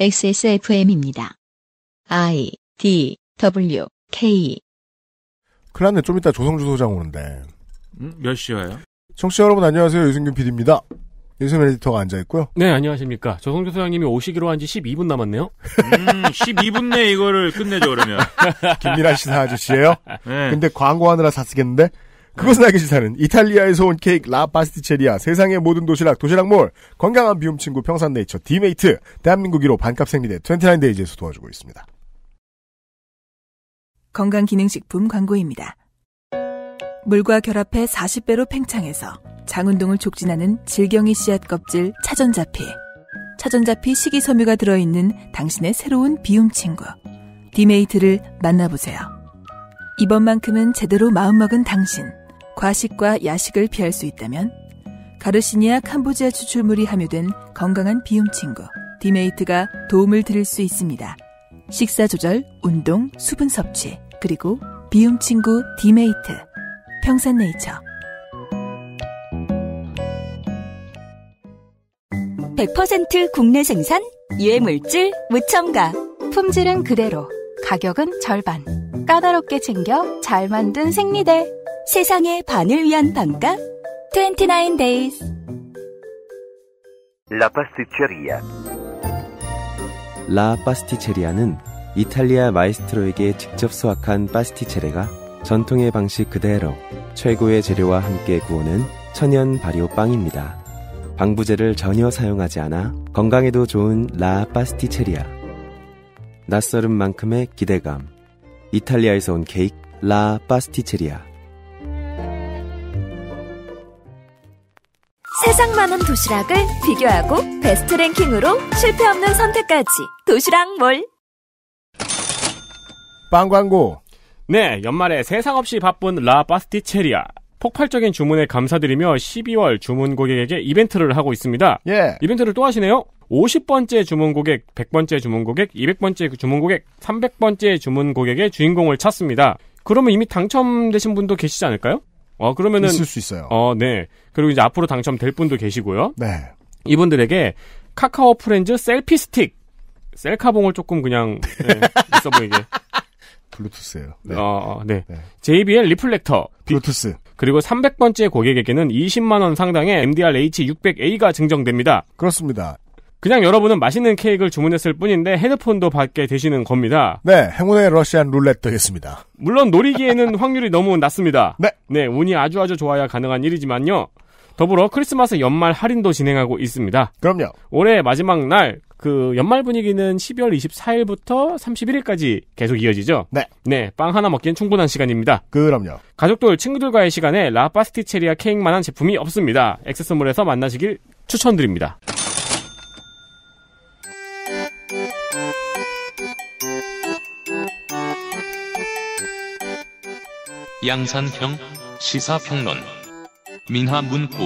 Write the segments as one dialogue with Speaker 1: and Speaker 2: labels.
Speaker 1: XSFM입니다. I D W K.
Speaker 2: 큰일 났네. 좀 이따 조성주 소장 오는데.
Speaker 1: 음,
Speaker 3: 몇 시와요?
Speaker 2: 청취자 여러분 안녕하세요. 유승균 PD입니다. 유승민 에디터가 앉아있고요.
Speaker 4: 네, 안녕하십니까. 조성주 소장님이 오시기로 한 지 12분 남았네요. 음, 12분 내에 이거를
Speaker 3: 끝내죠, 그러면.
Speaker 4: 김미라 씨사 아저씨예요 네. 근데 광고하느라 사 쓰겠는데? 그것은
Speaker 2: 알기 싫다는 이탈리아에서 온 케이크 라 파스티체리아 세상의 모든 도시락 도시락몰 건강한 비움 친구 평산네이처 디메이트 대한민국 1로 반값 생리대 29데이즈에서 도와주고 있습니다.
Speaker 1: 건강기능식품 광고입니다. 물과 결합해 40배로 팽창해서 장운동을 촉진하는 질경이 씨앗 껍질 차전자피 차전자피 식이섬유가 들어있는 당신의 새로운 비움 친구 디메이트를 만나보세요. 이번만큼은 제대로 마음먹은 당신 과식과 야식을 피할 수 있다면 가르시니아 캄보지아 추출물이 함유된 건강한 비움 친구 디메이트가 도움을 드릴 수 있습니다. 식사 조절, 운동, 수분 섭취, 그리고 비움 친구 디메이트. 평산네이처. 100% 국내 생산, 유해물질, 무첨가. 품질은 그대로, 가격은 절반. 까다롭게 챙겨 잘 만든 생리대. 세상의 반을 위한 반값 29 days
Speaker 4: La pasticceria 라 파스티체리아는 이탈리아
Speaker 3: 마이스트로에게 직접 수확한 파스티체레가 전통의 방식 그대로 최고의 재료와 함께 구우는 천연 발효 빵입니다. 방부제를 전혀 사용하지 않아 건강에도 좋은 라 파스티체리아. 낯설음 만큼의 기대감. 이탈리아에서 온 케이크 라 파스티체리아.
Speaker 1: 세상 많은 도시락을 비교하고 베스트 랭킹으로 실패 없는 선택까지 도시락 몰.
Speaker 4: 빵 광고. 네, 연말에 세상 없이 바쁜 라바스티체리아 폭발적인 주문에 감사드리며 12월 주문 고객에게 이벤트를 하고 있습니다. 예. 이벤트를 또 하시네요. 50번째 주문 고객, 100번째 주문 고객, 200번째 주문 고객, 300번째 주문 고객의 주인공을 찾습니다. 그러면 이미 당첨되신 분도 계시지 않을까요? 어, 그러면은. 있을 수 있어요. 어, 네. 그리고 이제 앞으로 당첨될 분도 계시고요. 네. 이분들에게 카카오 프렌즈 셀피 스틱. 셀카봉을 조금 그냥, 네, 있어 보이게. 블루투스예요 네. 어, 어 네. 네. JBL 리플렉터. 블루투스. 그리고 300번째 고객에게는 20만원 상당의 MDR H600A가 증정됩니다. 그렇습니다. 그냥 여러분은 맛있는 케이크를 주문했을 뿐인데 헤드폰도 받게 되시는 겁니다.
Speaker 2: 네, 행운의 러시안 룰렛 되겠습니다.
Speaker 4: 물론 노리기에는 확률이 너무 낮습니다. 네. 네, 운이 아주 아주 좋아야 가능한 일이지만요. 더불어 크리스마스 연말 할인도 진행하고 있습니다. 그럼요. 올해 마지막 날, 그 연말 분위기는 12월 24일부터 31일까지 계속 이어지죠? 네. 네, 빵 하나 먹기엔 충분한 시간입니다. 그럼요. 가족들, 친구들과의 시간에 라파스티체리아 케이크만한 제품이 없습니다. 액세스몰에서 만나시길 추천드립니다.
Speaker 3: 양산형 시사평론 민화문구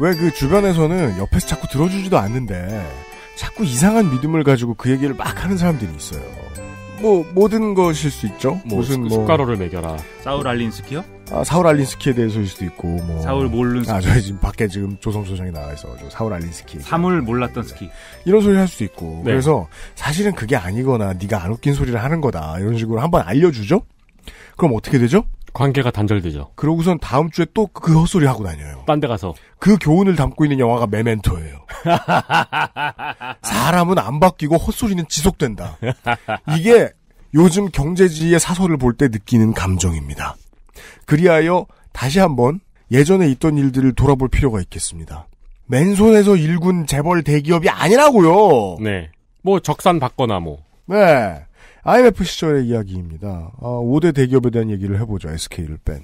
Speaker 2: 왜 그 주변에서는 옆에서 자꾸 들어주지도 않는데 자꾸 이상한 믿음을 가지고 그 얘기를 막 하는 사람들이 있어요. 뭐 모든 것일 수 있죠. 뭐 무슨 뭐 뭐숟가락을 매겨라.
Speaker 3: 사울 알린스키요?
Speaker 2: 아, 사울 알린스키에 대해서일 수도 있고 뭐 사울 모르는 아 저희 지금 밖에 지금 조성 소장이 나와 있어가지고 사울 알린스키 사물 몰랐던 스키 네. 이런 소리 할 수도 있고 네. 그래서 사실은 그게 아니거나 네가 안 웃긴 소리를 하는 거다 이런 식으로 한번 알려주죠 그럼 어떻게 되죠?
Speaker 4: 관계가 단절되죠.
Speaker 2: 그러고선 다음 주에 또 그 헛소리 하고 다녀요. 딴 데 가서. 그 교훈을 담고 있는 영화가 메멘토예요. 사람은 안 바뀌고 헛소리는 지속된다. 이게 요즘 경제지의 사설을 볼 때 느끼는 감정입니다. 그리하여 다시 한번 예전에 있던 일들을 돌아볼 필요가 있겠습니다. 맨손에서 일군 재벌 대기업이 아니라고요.
Speaker 4: 네. 뭐 적산 받거나 뭐.
Speaker 2: 네. IMF 시절의 이야기입니다. 어, 아, 5대 대기업에 대한 얘기를 해보죠. SK를 뺀.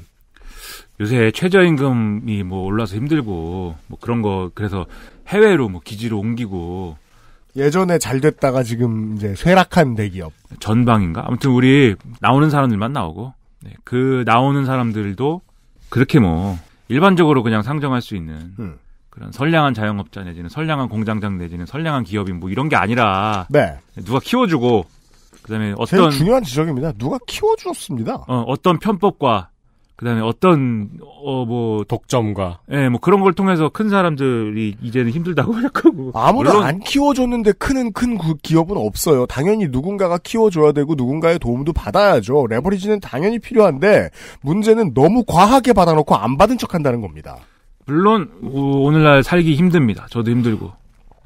Speaker 4: 요새 최저임금이
Speaker 3: 뭐 올라서 힘들고 뭐 그런 거 그래서 해외로 뭐 기지로 옮기고
Speaker 2: 예전에 잘 됐다가 지금 이제 쇠락한 대기업
Speaker 3: 전방인가 아무튼 우리 나오는 사람들만 나오고 네, 그 나오는 사람들도 그렇게 뭐 일반적으로 그냥 상정할 수 있는 음. 그런 선량한 자영업자 내지는 선량한 공장장 내지는 선량한 기업인 뭐 이런 게 아니라 네. 누가 키워주고 그다음에 어떤 중요한 지적입니다. 누가 키워주었습니다. 어, 어떤 편법과 그다음에 어떤 어뭐 독점과 예, 뭐 그런 걸 통해서 큰 사람들이 이제는 힘들다고 생각하고 아무도 물론... 안 키워줬는데
Speaker 2: 크는 큰 기업은 없어요. 당연히 누군가가 키워줘야 되고 누군가의 도움도 받아야죠. 레버리지는 당연히 필요한데 문제는 너무 과하게 받아놓고 안 받은 척한다는 겁니다.
Speaker 3: 물론 오, 늘날 살기 힘듭니다. 저도 힘들고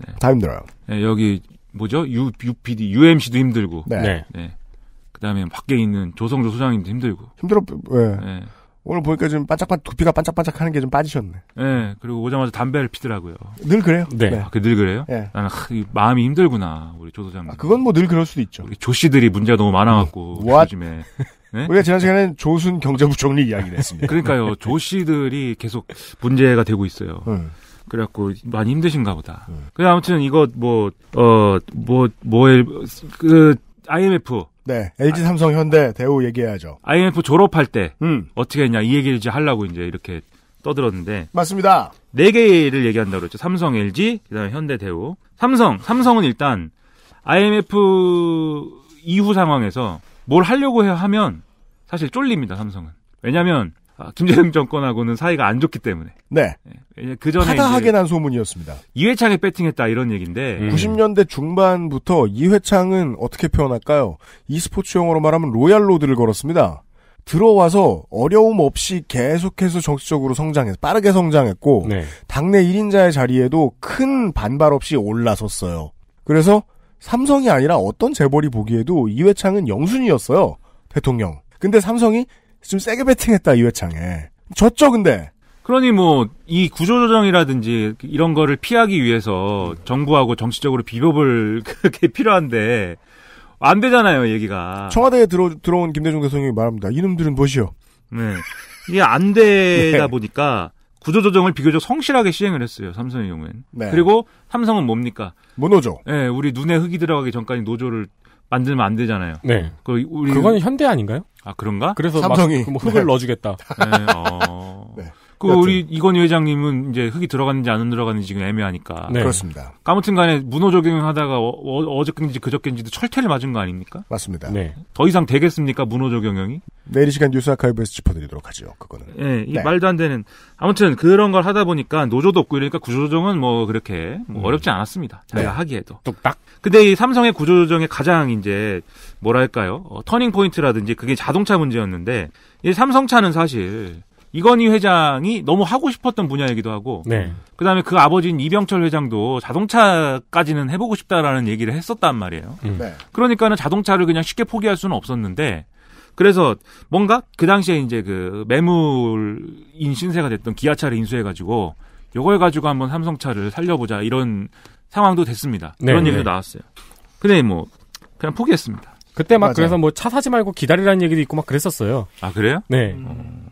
Speaker 3: 네. 다 힘들어요. 네, 여기 뭐죠? 유 UPD, UMC도 힘들고 네. 네. 네. 그다음에 밖에 있는 조성조 소장님도 힘들고 힘들어 예. 네.
Speaker 2: 오늘 보니까 좀 반짝반 두피가 반짝반짝하는 게 좀
Speaker 3: 빠지셨네. 네, 그리고 오자마자 담배를 피더라고요. 늘 그래요? 네. 네. 아, 그늘 그래요? 네. 나는 하, 마음이 힘들구나 우리 조 소장님. 아, 그건 뭐 늘 그럴 수도 있죠. 우리 조 씨들이 문제가 너무 많아갖고 네. 요즘에.
Speaker 2: 네? 우리가 지난 시간에 조순 경제부총리 이야기를 했습니다. 그러니까요, 조
Speaker 3: 씨들이 계속 문제가 되고 있어요. 음. 그래갖고 많이 힘드신가 보다. 음. 그래 아무튼 이거 뭐 어 뭐 뭐, 에그 IMF
Speaker 2: 네, LG, 삼성, 현대, 대우 얘기해야죠.
Speaker 3: IMF 졸업할 때 음. 어떻게 했냐 이 얘기를 이제 하려고 이제 이렇게 떠들었는데 맞습니다. 네 개를 얘기한다고 그랬죠. 삼성, LG, 그다음에 현대, 대우. 삼성, 삼성은 일단 IMF 이후 상황에서 뭘 하려고 해야 하면 사실 쫄립니다. 삼성은. 왜냐하면 아, 김대중 정권하고는 사이가 안 좋기 때문에. 네. 예, 그 전에 타다하게 난
Speaker 2: 소문이었습니다.
Speaker 3: 이회창에 배팅했다 이런 얘기인데. 음. 90년대
Speaker 2: 중반부터 이회창은 어떻게 표현할까요? 이스포츠 용어로 말하면 로얄로드를 걸었습니다. 들어와서 어려움 없이 계속해서 정치적으로 성장해서 빠르게 성장했고 네. 당내 1인자의 자리에도 큰 반발 없이 올라섰어요. 그래서 삼성이 아니라 어떤 재벌이 보기에도 이회창은 영순이었어요. 대통령. 근데 삼성이 좀 세게 베팅했다 이회창에 졌죠 근데
Speaker 3: 그러니 뭐 이 구조조정이라든지 이런 거를 피하기 위해서 정부하고 정치적으로 비법을 그게 필요한데 안 되잖아요 얘기가
Speaker 2: 청와대에 들어 들어온 김대중 대통령이 말합니다 이놈들은 뭐시오네
Speaker 3: 이게 안 되다 네. 보니까 구조조정을 비교적 성실하게 시행을 했어요 삼성의 경우엔 네. 그리고 삼성은 뭡니까 무노조 뭐 네 우리 눈에 흙이 들어가기 전까지 노조를 만들면 안 되잖아요. 네. 그 우리 그건 현대 아닌가요? 아 그런가? 그래서 삼성이 막, 뭐 흙을 네. 넣어주겠다. 네, 어... 네. 그 우리 이건희 회장님은 이제 흙이 들어갔는지 안 들어갔는지 지금 애매하니까. 네. 그렇습니다. 아무튼간에 문호 적용하다가 어, 어 저께인지 그저께인지도 철퇴를 맞은 거 아닙니까? 맞습니다. 네. 더 이상 되겠습니까 문호 적용형이?
Speaker 2: 내일 시간 뉴스 아카이브에서 짚어드리도록 하죠. 그거는.
Speaker 3: 네, 네. 말도 안 되는. 아무튼 그런 걸 하다 보니까 노조도 없고 이러니까 구조조정은 뭐 그렇게 뭐 음. 어렵지 않았습니다. 자기가 네. 하기에도. 뚝딱. 근데 이 삼성의 구조조정의 가장 이제 뭐랄까요 어, 터닝 포인트라든지 그게 자동차 문제였는데 이 삼성차는 사실 이건희 회장이 너무 하고 싶었던 분야이기도 하고 네. 그다음에 그 아버지인 이병철 회장도 자동차까지는 해보고 싶다라는 얘기를 했었단 말이에요. 음. 네. 그러니까는 자동차를 그냥 쉽게 포기할 수는 없었는데 그래서 뭔가 그 당시에 이제 그 매물인 신세가 됐던 기아차를 인수해가지고 요걸 가지고 한번 삼성차를 살려보자 이런 상황도 됐습니다. 네, 그런 네. 얘기도 나왔어요.
Speaker 4: 근데 뭐 그냥 포기했습니다. 그때 막 맞아요. 그래서 뭐 차 사지 말고 기다리라는 얘기도 있고 막 그랬었어요.
Speaker 3: 아 그래요? 네. 음...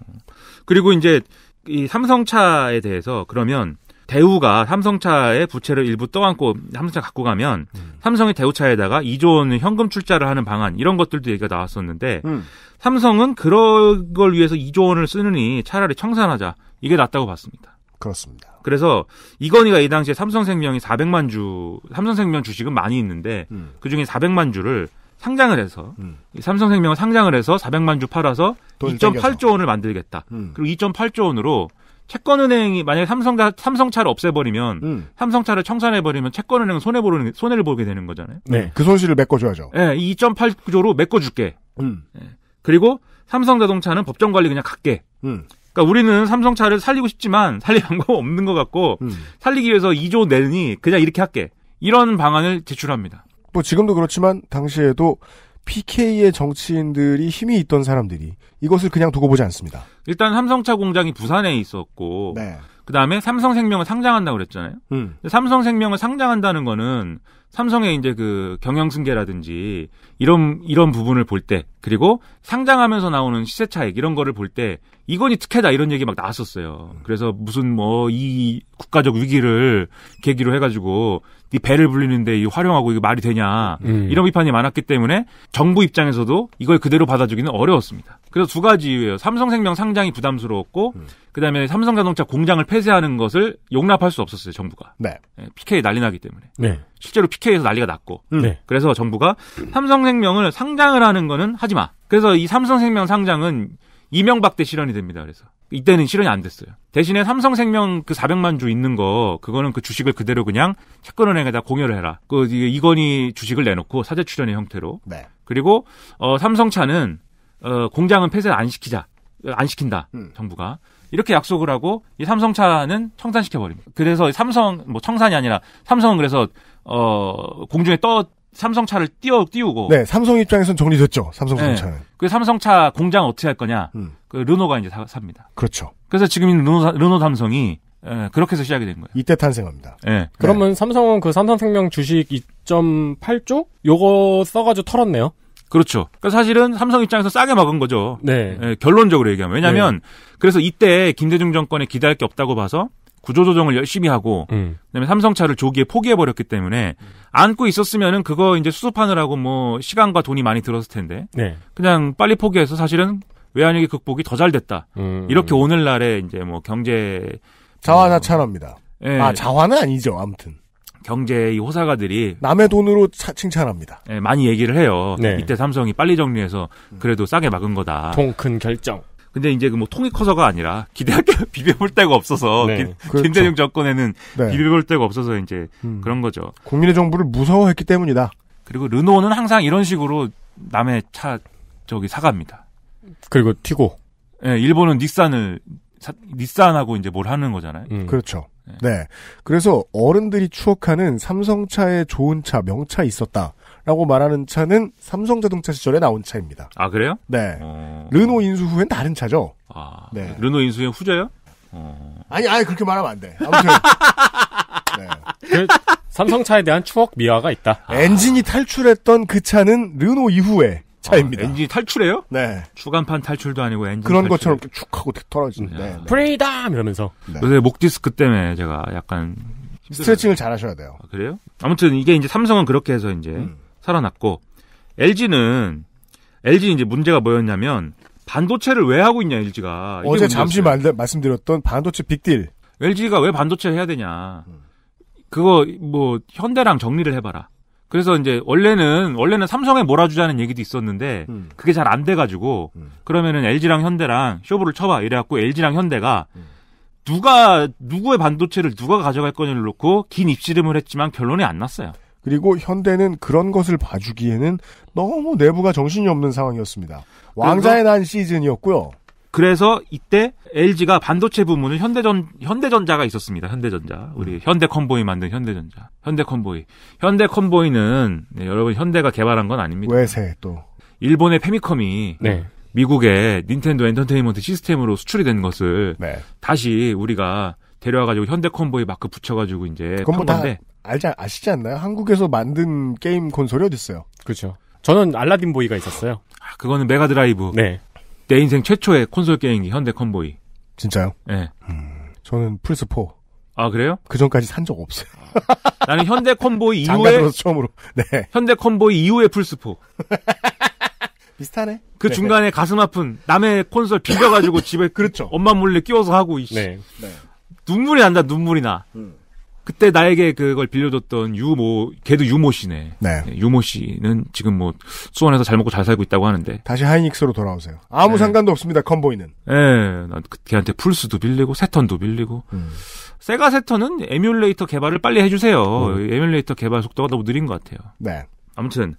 Speaker 4: 그리고 이제 이 삼성차에
Speaker 3: 대해서 그러면 대우가 삼성차의 부채를 일부 떠안고 삼성차 갖고 가면 음. 삼성의 대우차에다가 2조 원 현금 출자를 하는 방안 이런 것들도 얘기가 나왔었는데 음. 삼성은 그런 걸 위해서 2조 원을 쓰느니 차라리 청산하자 이게 낫다고 봤습니다. 그렇습니다. 그래서 이건희가 이 당시에 삼성생명이 400만 주 삼성생명 주식은 많이 있는데 음. 그 중에 400만 주를 상장을 해서 음. 삼성생명을 상장을 해서 400만 주 팔아서 2.8조 원을 만들겠다. 음. 그리고 2.8조 원으로 채권은행이 만약에 삼성 삼성차를 없애버리면 음. 삼성차를 청산해버리면 채권은행은 손해 보는 손해를 보게 되는 거잖아요.
Speaker 2: 네, 그 손실을 메꿔줘야죠.
Speaker 3: 네, 예, 2.8조로 메꿔줄게. 음. 네. 그리고 삼성자동차는 법정 관리 그냥 갈게. 음. 그러니까 우리는 삼성차를 살리고 싶지만 살릴 방법 없는 것 같고 음. 살리기 위해서 2조 내니 그냥 이렇게 할게. 이런 방안을 제출합니다.
Speaker 2: 뭐 지금도 그렇지만 당시에도 PK의 정치인들이 힘이 있던 사람들이 이것을 그냥 두고 보지 않습니다.
Speaker 3: 일단 삼성차 공장이 부산에 있었고 네. 그다음에 삼성생명을 상장한다고 그랬잖아요. 음. 삼성생명을 상장한다는 거는 삼성의 이제 그 경영 승계라든지 이런 이런 부분을 볼 때 그리고 상장하면서 나오는 시세 차익 이런 거를 볼 때 이건이 특혜다 이런 얘기 막 나왔었어요. 그래서 무슨 뭐 이 국가적 위기를 계기로 해가지고 이 배를 불리는데 이 활용하고 이게 말이 되냐 음. 이런 비판이 많았기 때문에 정부 입장에서도 이걸 그대로 받아주기는 어려웠습니다. 그래서 두 가지 이유예요. 삼성생명 상장이 부담스러웠고 음. 그다음에 삼성자동차 공장을 폐쇄하는 것을 용납할 수 없었어요. 정부가. 네. 예, PK 난리 나기 때문에. 네. 실제로 PK에서 난리가 났고. 음. 네. 그래서 정부가 삼성생명을 상장을 하는 거는 하지 마. 그래서 이 삼성생명 상장은 이명박 때 실현이 됩니다. 그래서 이때는 실현이 안 됐어요. 대신에 삼성생명 그 400만 주 있는 거 그거는 그 주식을 그대로 그냥 채권은행에다 공여를 해라. 그 이건희 주식을 내놓고 사재 출연의 형태로. 네. 그리고 어 삼성차는 어, 공장은 폐쇄 를안 시키자, 안 시킨다 음. 정부가 이렇게 약속을 하고 이 삼성차는 청산시켜 버립니다. 그래서 삼성 뭐 청산이 아니라 삼성은 그래서 어 공중에 떠 삼성차를 띄워 띄우고 네 삼성 입장에선 정리됐죠 삼성 자차는 네. 그 삼성차 공장 어떻게 할 거냐 음. 그 르노가 이제 사, 삽니다.
Speaker 4: 그렇죠. 그래서 지금 있는 르노, 르노 삼성이 예, 그렇게 해서 시작이 된 거예요. 이때 탄생합니다. 예. 그러면 네. 삼성은 그 삼성생명 주식 2.8조 요거 써가지고 털었네요. 그렇죠. 그러니까 사실은 삼성 입장에서 싸게
Speaker 3: 먹은 거죠. 네. 예, 결론적으로 얘기하면 왜냐하면 네. 그래서 이때 김대중 정권에 기대할 게 없다고 봐서 구조조정을 열심히 하고 음. 그다음에 삼성차를 조기에 포기해 버렸기 때문에 음. 안고 있었으면은 그거 이제 수습하느라고 뭐 시간과 돈이 많이 들었을 텐데 네. 그냥 빨리 포기해서 사실은 외환위기 극복이 더 잘 됐다. 음, 음. 이렇게 오늘날의 이제 뭐 경제
Speaker 2: 자화자찬합니다.
Speaker 3: 예. 아 자화는 아니죠. 아무튼 경제의 호사가들이 남의 돈으로 차, 칭찬합니다. 네, 많이 얘기를 해요. 네. 이때 삼성이 빨리 정리해서 그래도 싸게 막은 거다. 통 큰 결정. 근데 이제 그 뭐 통이 커서가 아니라 기대할 게 비벼볼 데가 없어서 네. 김, 그렇죠. 김대중 정권에는 네. 비벼볼 데가 없어서 이제 음. 그런 거죠.
Speaker 2: 국민의 정부를 무서워했기
Speaker 3: 때문이다. 그리고 르노는 항상 이런 식으로 남의 차 저기 사갑니다. 그리고 튀고. 네, 일본은 닉산을 사, 닉산하고 이제 뭘 하는 거잖아요. 음. 그렇죠.
Speaker 2: 네. 네. 그래서 어른들이 추억하는 삼성차의 좋은 차, 명차 있었다. 라고 말하는 차는 삼성 자동차 시절에 나온 차입니다. 아, 그래요? 네. 어... 르노 인수 후엔 다른 차죠.
Speaker 4: 아. 네. 르노 인수 후엔 후자요? 어... 아니, 아니, 그렇게 말하면 안 돼. 아무튼. 네. 그 삼성차에 대한 추억 미화가
Speaker 2: 있다. 엔진이 탈출했던 그 차는 르노 이후에 차입니다. 아, 엔진 이 탈출해요? 네.
Speaker 3: 주간판 탈출도 아니고 엔진 그런 탈출. 것처럼
Speaker 2: 이렇게 축 하고 떨어지는데. 네. 프레이담! 이러면서.
Speaker 3: 네. 요새 목 디스크 때문에 제가 약간
Speaker 2: 스트레칭을 잘 하셔야 돼요. 아,
Speaker 3: 그래요? 아무튼 이게 이제 삼성은 그렇게 해서 이제 음. 살아났고 LG는 LG 이제 문제가 뭐였냐면 반도체를 왜 하고 있냐 LG가 어제 잠시
Speaker 2: 말, 말씀드렸던 반도체 빅딜
Speaker 3: LG가 왜 반도체를 해야 되냐 음. 그거 뭐 현대랑 정리를 해봐라 그래서 이제 원래는 원래는 삼성에 몰아주자는 얘기도 있었는데 음. 그게 잘 안 돼가지고 음. 그러면은 LG랑 현대랑 쇼부를 쳐봐 이래갖고 LG랑 현대가 음. 누가 누구의 반도체를 누가 가져갈 거냐를 놓고 긴 입씨름을 했지만 결론이 안 났어요. 그리고
Speaker 2: 현대는 그런 것을 봐주기에는 너무 내부가 정신이 없는 상황이었습니다. 왕자의 난 시즌이었고요.
Speaker 3: 그래서 이때 LG가 반도체 부문을 현대전 현대전자가 있었습니다. 현대전자 우리 음. 현대컨보이 만든 현대전자 현대컨보이 현대컨보이는 네, 여러분 현대가 개발한 건 아닙니다. 외세 또 일본의 페미컴이 네. 미국의 닌텐도 엔터테인먼트 시스템으로 수출이 된 것을 네. 다시 우리가 데려와가지고 현대컨보이 마크 붙여가지고 이제 그건 뭐다
Speaker 2: 알지 아시지 않나요? 한국에서 만든 게임 콘솔이 어딨어요?
Speaker 3: 그렇죠. 저는 알라딘 보이가 있었어요. 아, 그거는 메가드라이브. 네. 내 인생 최초의 콘솔 게임기 현대 컨보이. 진짜요? 네.
Speaker 2: 음, 저는 플스 4. 아 그래요? 그 전까지 산 적 없어요.
Speaker 3: 나는 현대 컨보이 이후에 처음으로. 네. 현대 컨보이 이후에 플스 4. 비슷하네. 그네 중간에 가슴 아픈 남의 콘솔 비벼가지고 집에 그렇죠. 엄마 몰래 끼워서 하고 이씨. 네. 네. 눈물이 난다 눈물이 나. 음. 그때 나에게 그걸 빌려줬던 유모, 걔도 유모 씨네. 네. 네 유모 씨는 지금 뭐 수원에서 잘 먹고 잘 살고 있다고 하는데. 다시
Speaker 2: 하이닉스로 돌아오세요.
Speaker 3: 아무 네. 상관도 없습니다. 컨보이는. 예. 네. 난 그 걔한테 풀스도 빌리고 세턴도 빌리고. 음. 세가 세턴은 에뮬레이터 개발을 빨리 해주세요. 음. 에뮬레이터 개발 속도가 너무 느린 것 같아요. 네. 아무튼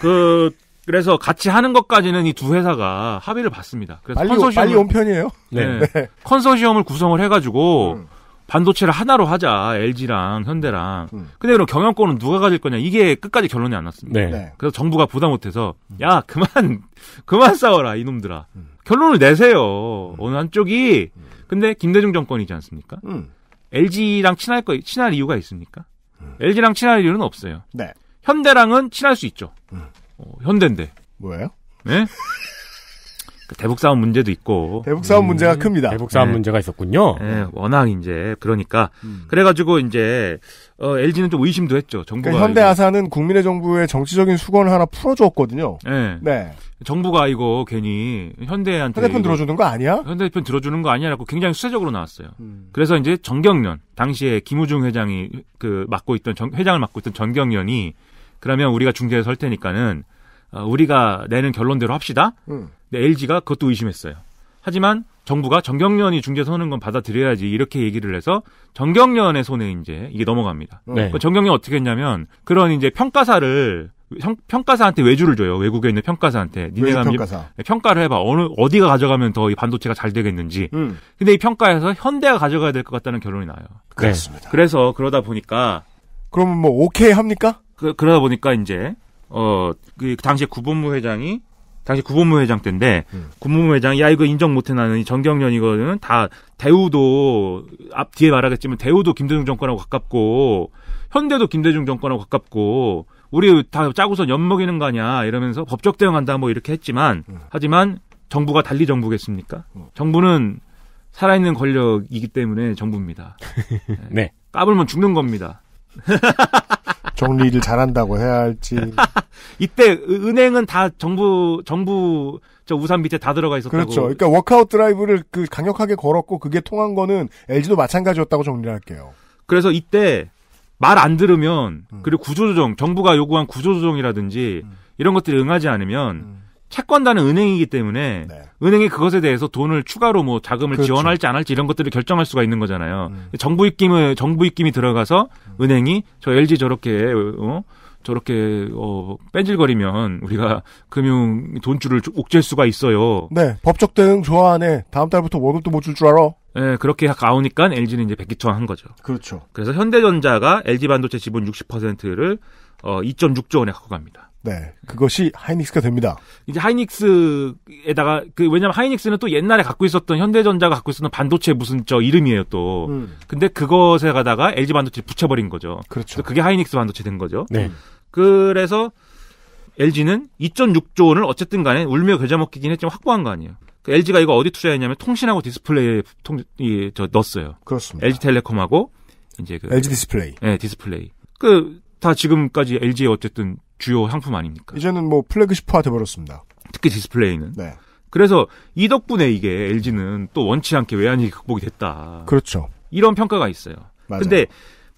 Speaker 3: 그 그래서 같이 하는 것까지는 이 두 회사가 합의를 봤습니다. 그래서 빨리, 컨소시엄을, 빨리 온
Speaker 2: 편이에요. 네. 네.
Speaker 3: 컨소시엄을 구성을 해가지고. 음. 반도체를 하나로 하자 LG랑 현대랑. 음. 근데 그럼 경영권은 누가 가질 거냐 이게 끝까지 결론이 안 났습니다. 네. 네. 그래서 정부가 부담 못해서 음. 야 그만 그만 싸워라 이놈들아 음. 결론을 내세요 음. 어느 한쪽이 음. 근데 김대중 정권이지 않습니까? LG랑 음. 친할 거 친할 이유가 있습니까? LG랑 친할 이유는 없어요. 네. 현대랑은 친할 수 있죠. 어, 현대인데. 뭐예요? 네? 그 대북 싸움 문제도 있고 대북 싸움 음, 문제가 큽니다. 대북 싸움 네. 문제가 있었군요. 네, 워낙 이제 그러니까 음. 그래가지고 이제 어, LG는 좀 의심도 했죠. 정부가 그러니까 현대아사는
Speaker 2: 국민의 정부의 정치적인 수건을 하나 풀어줬거든요.
Speaker 3: 네. 네. 정부가 이거 괜히 현대한테 현대편 들어주는 거 아니야? 현대편 들어주는 거 아니야라고 굉장히 수세적으로 나왔어요. 음. 그래서 이제 정경련 당시에 김우중 회장이 그 맡고 있던 정, 회장을 맡고 있던 정경련이 그러면 우리가 중재에설 테니까는 어, 우리가 내는 결론대로 합시다. 음. LG가 네, 그것도 의심했어요. 하지만 정부가 정경련이 중재 서는 건 받아들여야지 이렇게 얘기를 해서 정경련의 손에 이제 이게 넘어갑니다. 네. 그러니까 정경련 어떻게 했냐면 그런 이제 평가사를 평, 가사한테 외주를 줘요. 외국에 있는 평가사한테. 니네가 평가사. 네, 평가를 해봐. 어느 어디가 가져가면 더 이 반도체가 잘 되겠는지. 음. 근데 이 평가에서 현대가 가져가야 될 것 같다는 결론이 나요. 그렇습니다. 네. 그래서 그러다 보니까
Speaker 2: 그러면 뭐 오케이
Speaker 3: 합니까? 그, 러다 보니까 이제 어그 당시에 구본무 회장이 당시 구본무 회장 때인데 음. 구본무 회장이 야 이거 인정 못해 나는 이 정경련 이거든다 대우도 앞 뒤에 말하겠지만 대우도 김대중 정권하고 가깝고 현대도 김대중 정권하고 가깝고 우리 다 짜고서 엿먹이는 거냐 이러면서 법적 대응한다 뭐 이렇게 했지만 음. 하지만 정부가 달리 정부겠습니까? 음. 정부는 살아있는 권력이기 때문에 정부입니다. 네. 네. 까불면 죽는 겁니다. 정리를 잘한다고
Speaker 2: 해야 할지.
Speaker 3: 이때 은행은 다 정부 정부 저 우산 밑에 다 들어가 있었다고. 그렇죠. 그러니까
Speaker 2: 워크아웃 드라이브를 그 강력하게 걸었고 그게 통한 거는 LG도 마찬가지였다고 정리를 할게요.
Speaker 3: 그래서 이때 말 안 들으면 음. 그리고 구조조정 정부가 요구한 구조조정이라든지 음. 이런 것들이 응하지 않으면 음. 채권단은 은행이기 때문에 네. 은행이 그것에 대해서 돈을 추가로 뭐 자금을 그렇죠. 지원할지 안 할지 이런 것들을 결정할 수가 있는 거잖아요. 음. 정부 입김을 정부 입김이 들어가서 은행이 저 LG 저렇게 어 저렇게 어 뺀질거리면 우리가 금융 돈줄을 옥죄 수가 있어요.
Speaker 2: 네, 법적 대응 좋아하네. 다음 달부터 월급도 못 줄 줄 알아.
Speaker 3: 네, 그렇게 가오니까 LG는 이제 백기투항한 거죠. 그렇죠. 그래서 현대전자가 LG 반도체 지분 60%를 어 2.6조 원에 갖고 갑니다.
Speaker 2: 네. 그것이 하이닉스가 됩니다.
Speaker 3: 이제 하이닉스에다가 그 왜냐면 하이닉스는또 옛날에 갖고 있었던 현대전자가 갖고 있었던 반도체 무슨 저 이름이에요 또. 음. 근데 그것에 가다가 LG 반도체 붙여버린 거죠. 그렇죠. 그게 하이닉스 반도체 된 거죠. 네. 그래서 LG는 2.6조 원을 어쨌든 간에 울며 겨자 먹기긴 했지만 확보한 거 아니에요. 그 LG가 이거 어디 투자했냐면 통신하고 디스플레이에 통, 이, 저, 넣었어요. 그렇습니다. LG텔레콤하고 이제 그. LG 디스플레이. 네, 디스플레이. 그, 다 지금까지 l g 의 어쨌든 주요 상품 아닙니까?
Speaker 2: 이제는 뭐 플래그십화 돼버렸습니다.
Speaker 3: 특히 디스플레이는. 네. 그래서 이 덕분에 이게 LG는 또 원치 않게 외환위기 극복이 됐다. 그렇죠. 이런 평가가 있어요. 맞아요. 근데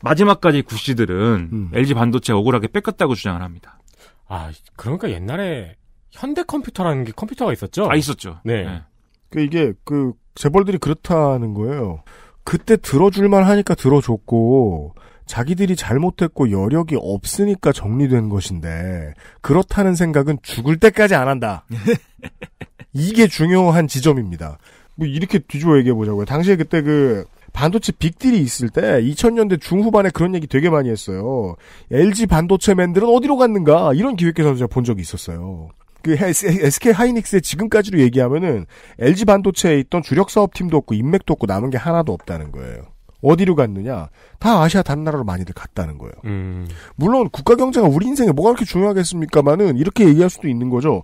Speaker 3: 마지막까지 구씨들은 음. LG 반도체 억울하게 뺏겼다고
Speaker 4: 주장을 합니다. 아, 그러니까 옛날에 현대 컴퓨터라는 게 컴퓨터가 있었죠? 아, 있었죠. 네. 네.
Speaker 2: 그 이게 그 재벌들이 그렇다는 거예요. 그때 들어줄만 하니까 들어줬고 자기들이 잘못했고 여력이 없으니까 정리된 것인데 그렇다는 생각은 죽을 때까지 안 한다. 이게 중요한 지점입니다. 뭐 이렇게 뒤집어 얘기해 보자고요. 당시에 그때 그 반도체 빅딜이 있을 때 2000년대 중후반에 그런 얘기 되게 많이 했어요. LG 반도체 맨들은 어디로 갔는가 이런 기획계에서 제가 본 적이 있었어요. 그 SK 하이닉스의 지금까지로 얘기하면은 LG 반도체에 있던 주력 사업팀도 없고 인맥도 없고 남은 게 하나도 없다는 거예요. 어디로 갔느냐? 다 아시아 다른 나라로 많이들 갔다는 거예요. 음. 물론 국가 경제가 우리 인생에 뭐가 그렇게 중요하겠습니까마는 이렇게 얘기할 수도 있는 거죠.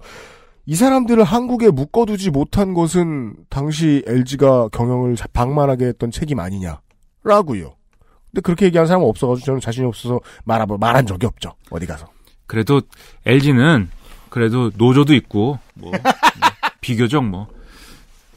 Speaker 2: 이 사람들을 한국에 묶어두지 못한 것은 당시 LG가 경영을 방만하게 했던 책임 아니냐라고요. 근데 그렇게 얘기한 사람은 없어가지고 저는 자신이 없어서 말아 말한 적이 없죠. 어디
Speaker 3: 가서. 그래도 LG는 그래도 노조도 있고 뭐 네. 비교적 뭐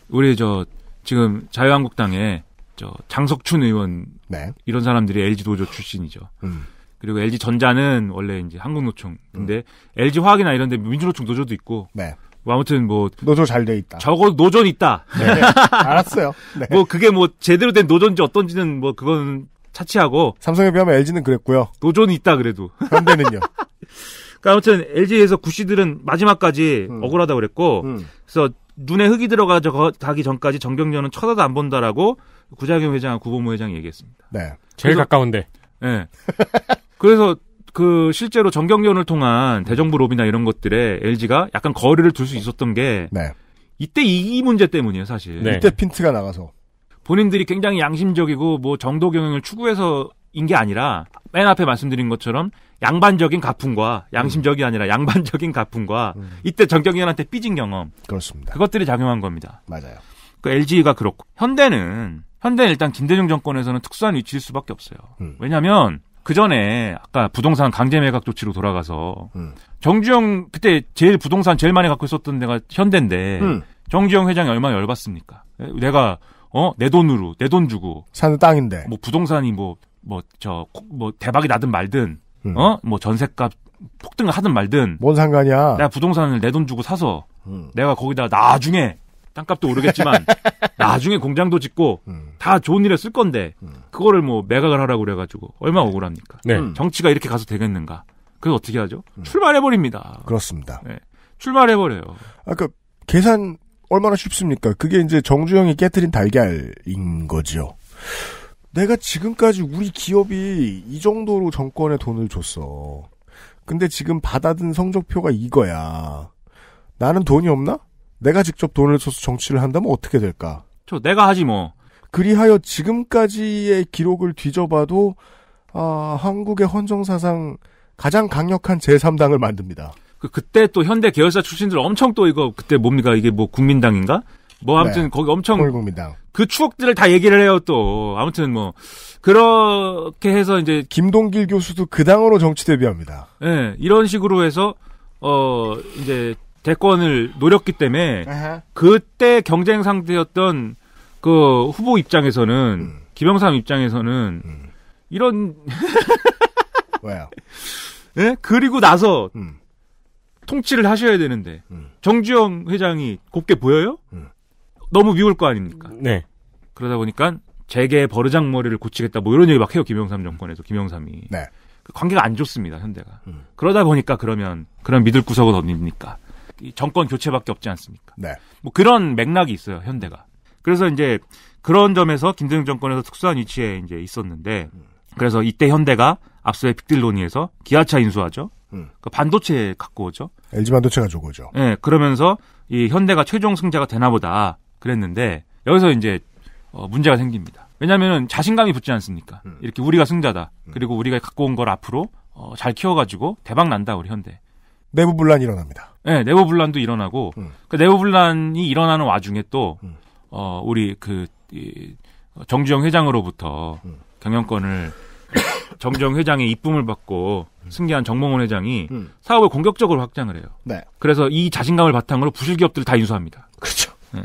Speaker 3: 우리 저 지금 자유한국당에 저 장석춘 의원 네. 이런 사람들이 LG 노조 출신이죠. 음. 그리고 LG 전자는 원래 이제 한국노총. 음. 근데 음. LG 화학이나 이런 데 민주노총 노조도 있고. 네. 뭐 아무튼 뭐 노조 잘 돼 있다. 적어 노조 는 있다. 네. 알았어요. 네. 뭐 그게 뭐 제대로 된 노조인지 어떤지는 뭐 그건 차치하고
Speaker 2: 삼성에 비하면 LG는 그랬고요. 노조는 있다
Speaker 3: 그래도. 현대는요. 그러니까 아무튼 LG에서 구씨들은 마지막까지 음. 억울하다 그랬고 음. 그래서 눈에 흙이 들어가기 전까지 정경련은 쳐다도 안 본다라고 구자경 회장, 구보모 회장이 얘기했습니다. 네. 제일 그래서, 가까운데. 네. 그래서 그 실제로 정경련을 통한 대정부 음. 로비나 이런 것들에 LG가 약간 거리를 둘 수 있었던 게 네. 이때 이, 문제 때문이에요, 사실. 네. 이때 핀트가 나가서 본인들이 굉장히 양심적이고 뭐 정도 경영을 추구해서 인 게 아니라 맨 앞에 말씀드린 것처럼 양반적인 가품과 양심적이 음. 아니라 양반적인 가품과 음. 이때 정경련한테 삐진 경험 그렇습니다. 그것들이 작용한 겁니다. 맞아요. 그 LG가 그렇고 현대는 현대는 일단 김대중 정권에서는 특수한 위치일 수밖에 없어요. 음. 왜냐하면 그 전에 아까 부동산 강제 매각 조치로 돌아가서 음. 정주영 그때 제일 부동산 제일 많이 갖고 있었던 데가 현대인데 음. 정주영 회장이 얼마나 열받습니까? 내가 어 내 돈으로 내 돈 주고 사는 땅인데 뭐 부동산이 뭐 뭐 저뭐 뭐, 뭐, 뭐 대박이 나든 말든 음. 어뭐 전세값 폭등을 하든 말든
Speaker 2: 뭔 상관이야? 내가
Speaker 3: 부동산을 내 돈 주고 사서 음. 내가 거기다 나중에 땅값도 오르겠지만 나중에 공장도 짓고 음. 다 좋은 일에 쓸 건데 음. 그거를 뭐 매각을 하라고 그래가지고 얼마 네. 억울합니까? 네. 음. 정치가 이렇게 가서 되겠는가? 그래서 어떻게 하죠? 음. 출발해 버립니다. 그렇습니다. 네. 출발해 버려요. 아까 그 계산
Speaker 2: 얼마나 쉽습니까? 그게 이제 정주영이 깨뜨린 달걀인 거지요. 내가 지금까지 우리 기업이 이 정도로 정권에 돈을 줬어. 근데 지금 받아든 성적표가 이거야. 나는 돈이 없나? 내가 직접 돈을 써서 정치를 한다면 어떻게 될까?
Speaker 3: 저 내가 하지 뭐.
Speaker 2: 그리하여 지금까지의 기록을 뒤져봐도 아, 한국의 헌정사상 가장 강력한 제3당을 만듭니다.
Speaker 3: 그, 그때 또 현대 계열사 출신들 엄청 또 이거 그때 뭡니까 이게 뭐 국민당인가? 뭐 아무튼 네. 거기 엄청 국민당. 그 추억들을 다 얘기를 해요 또 아무튼 뭐 그렇게 해서 이제 김동길 교수도 그 당으로 정치 데뷔합니다. 예, 네, 이런 식으로 해서 어 이제 대권을 노렸기 때문에 에헤. 그때 경쟁 상대였던 그 후보 입장에서는 음. 김영삼 입장에서는 음. 이런 왜요? 예? 그리고 나서 음. 통치를 하셔야 되는데 음. 정주영 회장이 곱게 보여요? 음. 너무 미울 거 아닙니까? 네. 그러다 보니까 재계 버르장머리를 고치겠다 뭐 이런 얘기 막 해요 김영삼 정권에서 김영삼이. 네. 그 관계가 안 좋습니다 현대가. 음. 그러다 보니까 그러면 그런 믿을 구석은 어디입니까? 정권 교체밖에 없지 않습니까? 네. 뭐 그런 맥락이 있어요 현대가. 그래서 이제 그런 점에서 김대중 정권에서 특수한 위치에 이제 있었는데 그래서 이때 현대가 앞서의 빅딜로니에서 기아차 인수하죠. 음. 그 반도체 갖고 오죠.
Speaker 2: LG 반도체 가지고 오죠.
Speaker 3: 예, 네, 그러면서 이 현대가 최종 승자가 되나보다 그랬는데 여기서 이제 어, 문제가 생깁니다. 왜냐하면 자신감이 붙지 않습니까? 음. 이렇게 우리가 승자다. 음. 그리고 우리가 갖고 온 걸 앞으로 어, 잘 키워가지고 대박 난다 우리 현대.
Speaker 2: 내부 분란이 일어납니다.
Speaker 3: 네, 예, 내부 분란도 일어나고 음. 그 내부 분란이 일어나는 와중에 또 음. 어, 우리 그 이, 정주영 회장으로부터 음. 경영권을 정주영 회장의 입쁨을 받고 음. 승계한 정몽원 회장이 음. 사업을 공격적으로 확장을 해요. 네. 그래서 이 자신감을 바탕으로 부실 기업들을 다 인수합니다. 그렇죠. 네.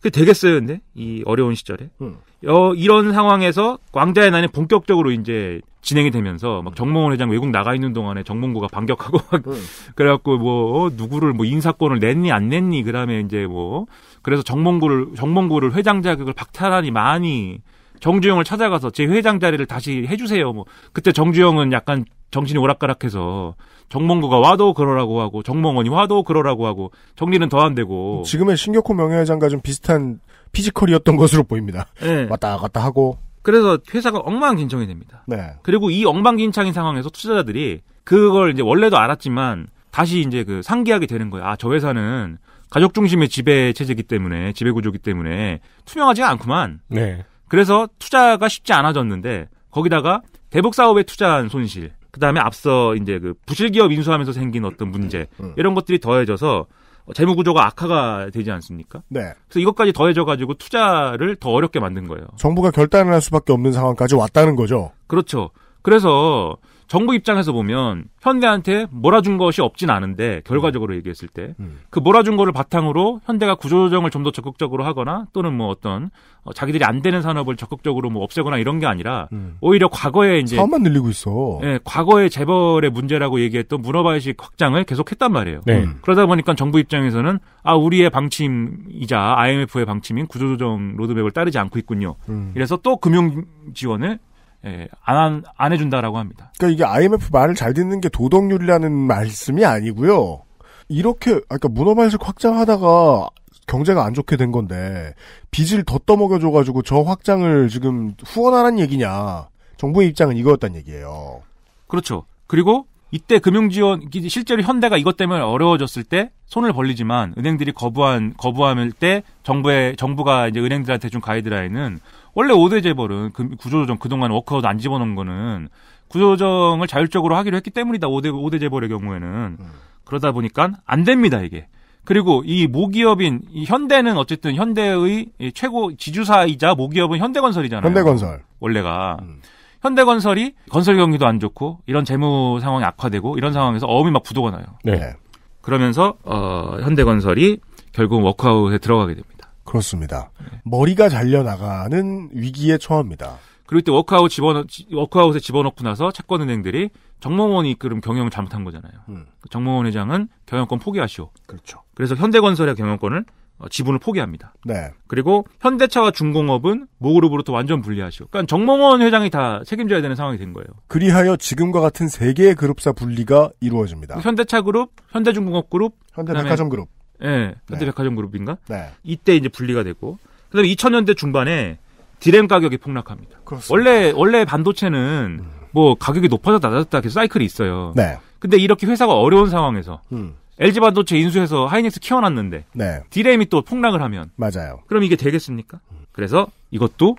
Speaker 3: 그 되겠어요, 근데 이 어려운 시절에 음. 어, 이런 상황에서 광자의 난이 본격적으로 이제 진행이 되면서 막 음. 정몽원 회장 외국 나가 있는 동안에 정몽구가 반격하고 음. 그래갖고 뭐 어, 누구를 뭐 인사권을 냈니 안 냈니 그다음에 이제 뭐 그래서 정몽구를 정몽구를 회장 자격을 박탈하니 많이 정주영을 찾아가서 제 회장 자리를 다시 해주세요. 뭐 그때 정주영은 약간 정신이 오락가락해서 정몽구가 와도 그러라고 하고 정몽원이 와도 그러라고 하고 정리는 더 안 되고 지금의 신격호
Speaker 2: 명예회장과 좀 비슷한 피지컬이었던 것으로 보입니다.
Speaker 3: 네. 왔다 갔다 하고 그래서 회사가 엉망진창이 됩니다. 네. 그리고 이 엉망진창인 상황에서 투자자들이 그걸 이제 원래도 알았지만 다시 이제 그 상기하게 되는 거예요. 아, 저 회사는 가족 중심의 지배 체제기 때문에 지배 구조기 때문에 투명하지가 않구만. 네. 그래서 투자가 쉽지 않아졌는데 거기다가 대북 사업에 투자한 손실, 그 다음에 앞서 이제 그 부실 기업 인수하면서 생긴 어떤 문제 네. 음. 이런 것들이 더해져서 재무 어, 구조가 악화가 되지 않습니까? 네. 그래서 이것까지 더해져 가지고 투자를 더 어렵게 만든 거예요.
Speaker 2: 정부가 결단을 할 수밖에 없는 상황까지 왔다는 거죠.
Speaker 3: 그렇죠. 그래서 정부 입장에서 보면 현대한테 몰아준 것이 없진 않은데 결과적으로 얘기했을 때그 음. 그 몰아준 거를 바탕으로 현대가 구조조정을 좀 더 적극적으로 하거나 또는 뭐 어떤 어, 자기들이 안 되는 산업을 적극적으로 뭐 없애거나 이런 게 아니라 음. 오히려 과거에 이제 사업만 늘리고 있어. 예, 과거의 재벌의 문제라고 얘기했던 문어바이식 확장을 계속했단 말이에요. 네. 음. 그러다 보니까 정부 입장에서는 아 우리의 방침이자 IMF의 방침인 구조조정 로드맵을 따르지 않고 있군요. 음. 이래서 또 금융 지원을 예, 안, 안 해준다라고 합니다.
Speaker 2: 그러니까 이게 IMF 말을 잘 듣는 게 도덕률이라는 말씀이 아니고요. 이렇게 아까 그러니까 문어발식 확장하다가 경제가 안 좋게 된 건데 빚을 더 떠먹여줘가지고 저 확장을 지금 후원하라 얘기냐? 정부의 입장은 이거였단 얘기예요.
Speaker 3: 그렇죠. 그리고 이때 금융지원 실제로 현대가 이것 때문에 어려워졌을 때 손을 벌리지만 은행들이 거부한 거부함일 때 정부의 정부가 이제 은행들한테 준 가이드라인은 원래 5대 재벌은 그 구조조정 그동안 워크아웃 안 집어넣은 거는 구조조정을 자율적으로 하기로 했기 때문이다. 5대, 5대 재벌의 경우에는. 음. 그러다 보니까 안 됩니다, 이게. 그리고 이 모기업인 이 현대는 어쨌든 현대의 최고 지주사이자 모기업은 현대건설이잖아요. 현대건설. 원래가. 음. 현대건설이 건설 경기도 안 좋고 이런 재무 상황이 악화되고 이런 상황에서 어음이 막 부도가 나요. 네. 그러면서 어 현대건설이 결국 워크아웃에 들어가게 됩니다.
Speaker 2: 그렇습니다. 네. 머리가 잘려나가는 위기에 처합니다.
Speaker 3: 그럴 때 워크아웃 집어넣, 워크아웃에 집어넣고 나서 채권은행들이 정몽원이 이끌 경영을 잘못한 거잖아요. 음. 정몽원 회장은 경영권 포기하시오. 그렇죠. 그래서 현대건설의 경영권을 어, 지분을 포기합니다. 네. 그리고 현대차와 중공업은 모그룹으로부터 완전 분리하시오. 그러니까 정몽원 회장이 다 책임져야 되는 상황이 된 거예요.
Speaker 2: 그리하여 지금과 같은 세 개의 그룹사 분리가
Speaker 3: 이루어집니다. 현대차 그룹, 현대중공업 그룹, 현대백화점 그룹. 예. 현대백화점 네. 그룹인가? 네. 이때 이제 분리가 되고 그다음에 2000년대 중반에 디램 가격이 폭락합니다. 그렇습니다. 원래 원래 반도체는 음. 뭐 가격이 높아졌다 낮았다 계속 사이클이 있어요. 네. 근데 이렇게 회사가 어려운 상황에서 음. LG 반도체 인수해서 하이닉스 키워놨는데 네. 디램이 또 폭락을 하면 맞아요. 그럼 이게 되겠습니까? 그래서 이것도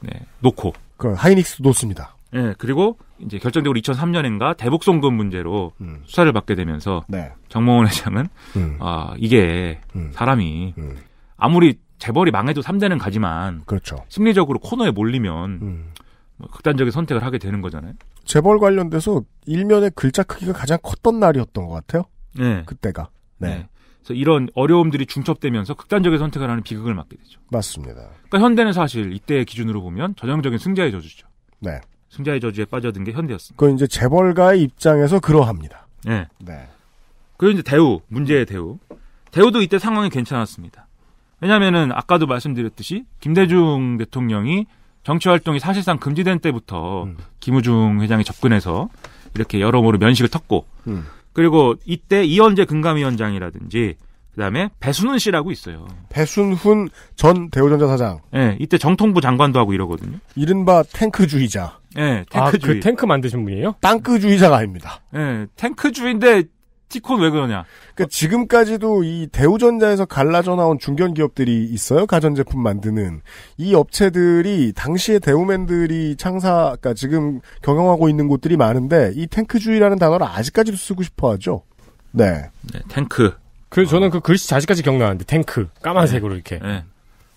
Speaker 3: 네, 놓고 그 하이닉스 도 놓습니다. 예, 그리고 이제 결정적으로 2003년인가 대북송금 문제로 음. 수사를 받게 되면서 네. 정몽원 회장은 음. 아 이게 음. 사람이 음. 아무리 재벌이 망해도 3대는 가지만 그렇죠. 심리적으로 코너에 몰리면 음. 뭐 극단적인 선택을 하게 되는 거잖아요.
Speaker 2: 재벌 관련돼서 일면의 글자 크기가 가장 컸던 날이었던 것 같아요. 네. 그때가. 네.
Speaker 3: 네. 그래서 이런 어려움들이 중첩되면서 극단적인 선택을 하는 비극을 맞게 되죠. 맞습니다. 그러니까 현대는 사실 이때의 기준으로 보면 전형적인 승자의 저주죠. 네. 승자의 저주에 빠져든 게 현대였습니다.
Speaker 2: 그 이제 재벌가의 입장에서 그러합니다.
Speaker 3: 예. 네. 네. 그 그리고 이제 대우, 문제의 대우. 대우도 이때 상황이 괜찮았습니다. 왜냐면은 아까도 말씀드렸듯이 김대중 대통령이 정치 활동이 사실상 금지된 때부터 음. 김우중 회장이 접근해서 이렇게 여러모로 면식을 텄고 음. 그리고 이때 이현재 금감위원장이라든지 그다음에 배순훈 씨라고 있어요.
Speaker 2: 배순훈 전 대우전자 사장.
Speaker 3: 예, 네, 이때 정통부 장관도 하고 이러거든요.
Speaker 2: 이른바 탱크주의자. 예, 네, 탱크주의. 아, 그 탱크
Speaker 3: 만드신 분이에요? 땅크주의자가 아닙니다. 예, 네, 탱크주의인데 티콘 왜 그러냐?
Speaker 2: 그러니까 어. 지금까지도 이 대우전자에서 갈라져 나온 중견 기업들이 있어요. 가전 제품 만드는 이 업체들이 당시에 대우맨들이 창사, 그러니까 지금 경영하고 있는 곳들이 많은데 이 탱크주의라는 단어를 아직까지도 쓰고
Speaker 4: 싶어하죠. 네. 네 탱크. 그래서 저는 그 글씨 자식까지 기억나는데 탱크 까만색으로 네. 이렇게. 네.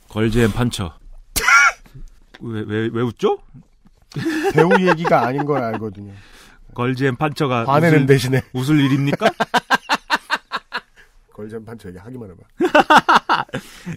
Speaker 4: 걸즈앤 판처.
Speaker 3: 왜왜왜 웃죠?
Speaker 2: 배우 얘기가 아닌 걸 알거든요. 걸즈앤 판처가 화내는 웃을, 대신에 웃을 일입니까? 걸즈앤 판처 얘기 하기만 해봐.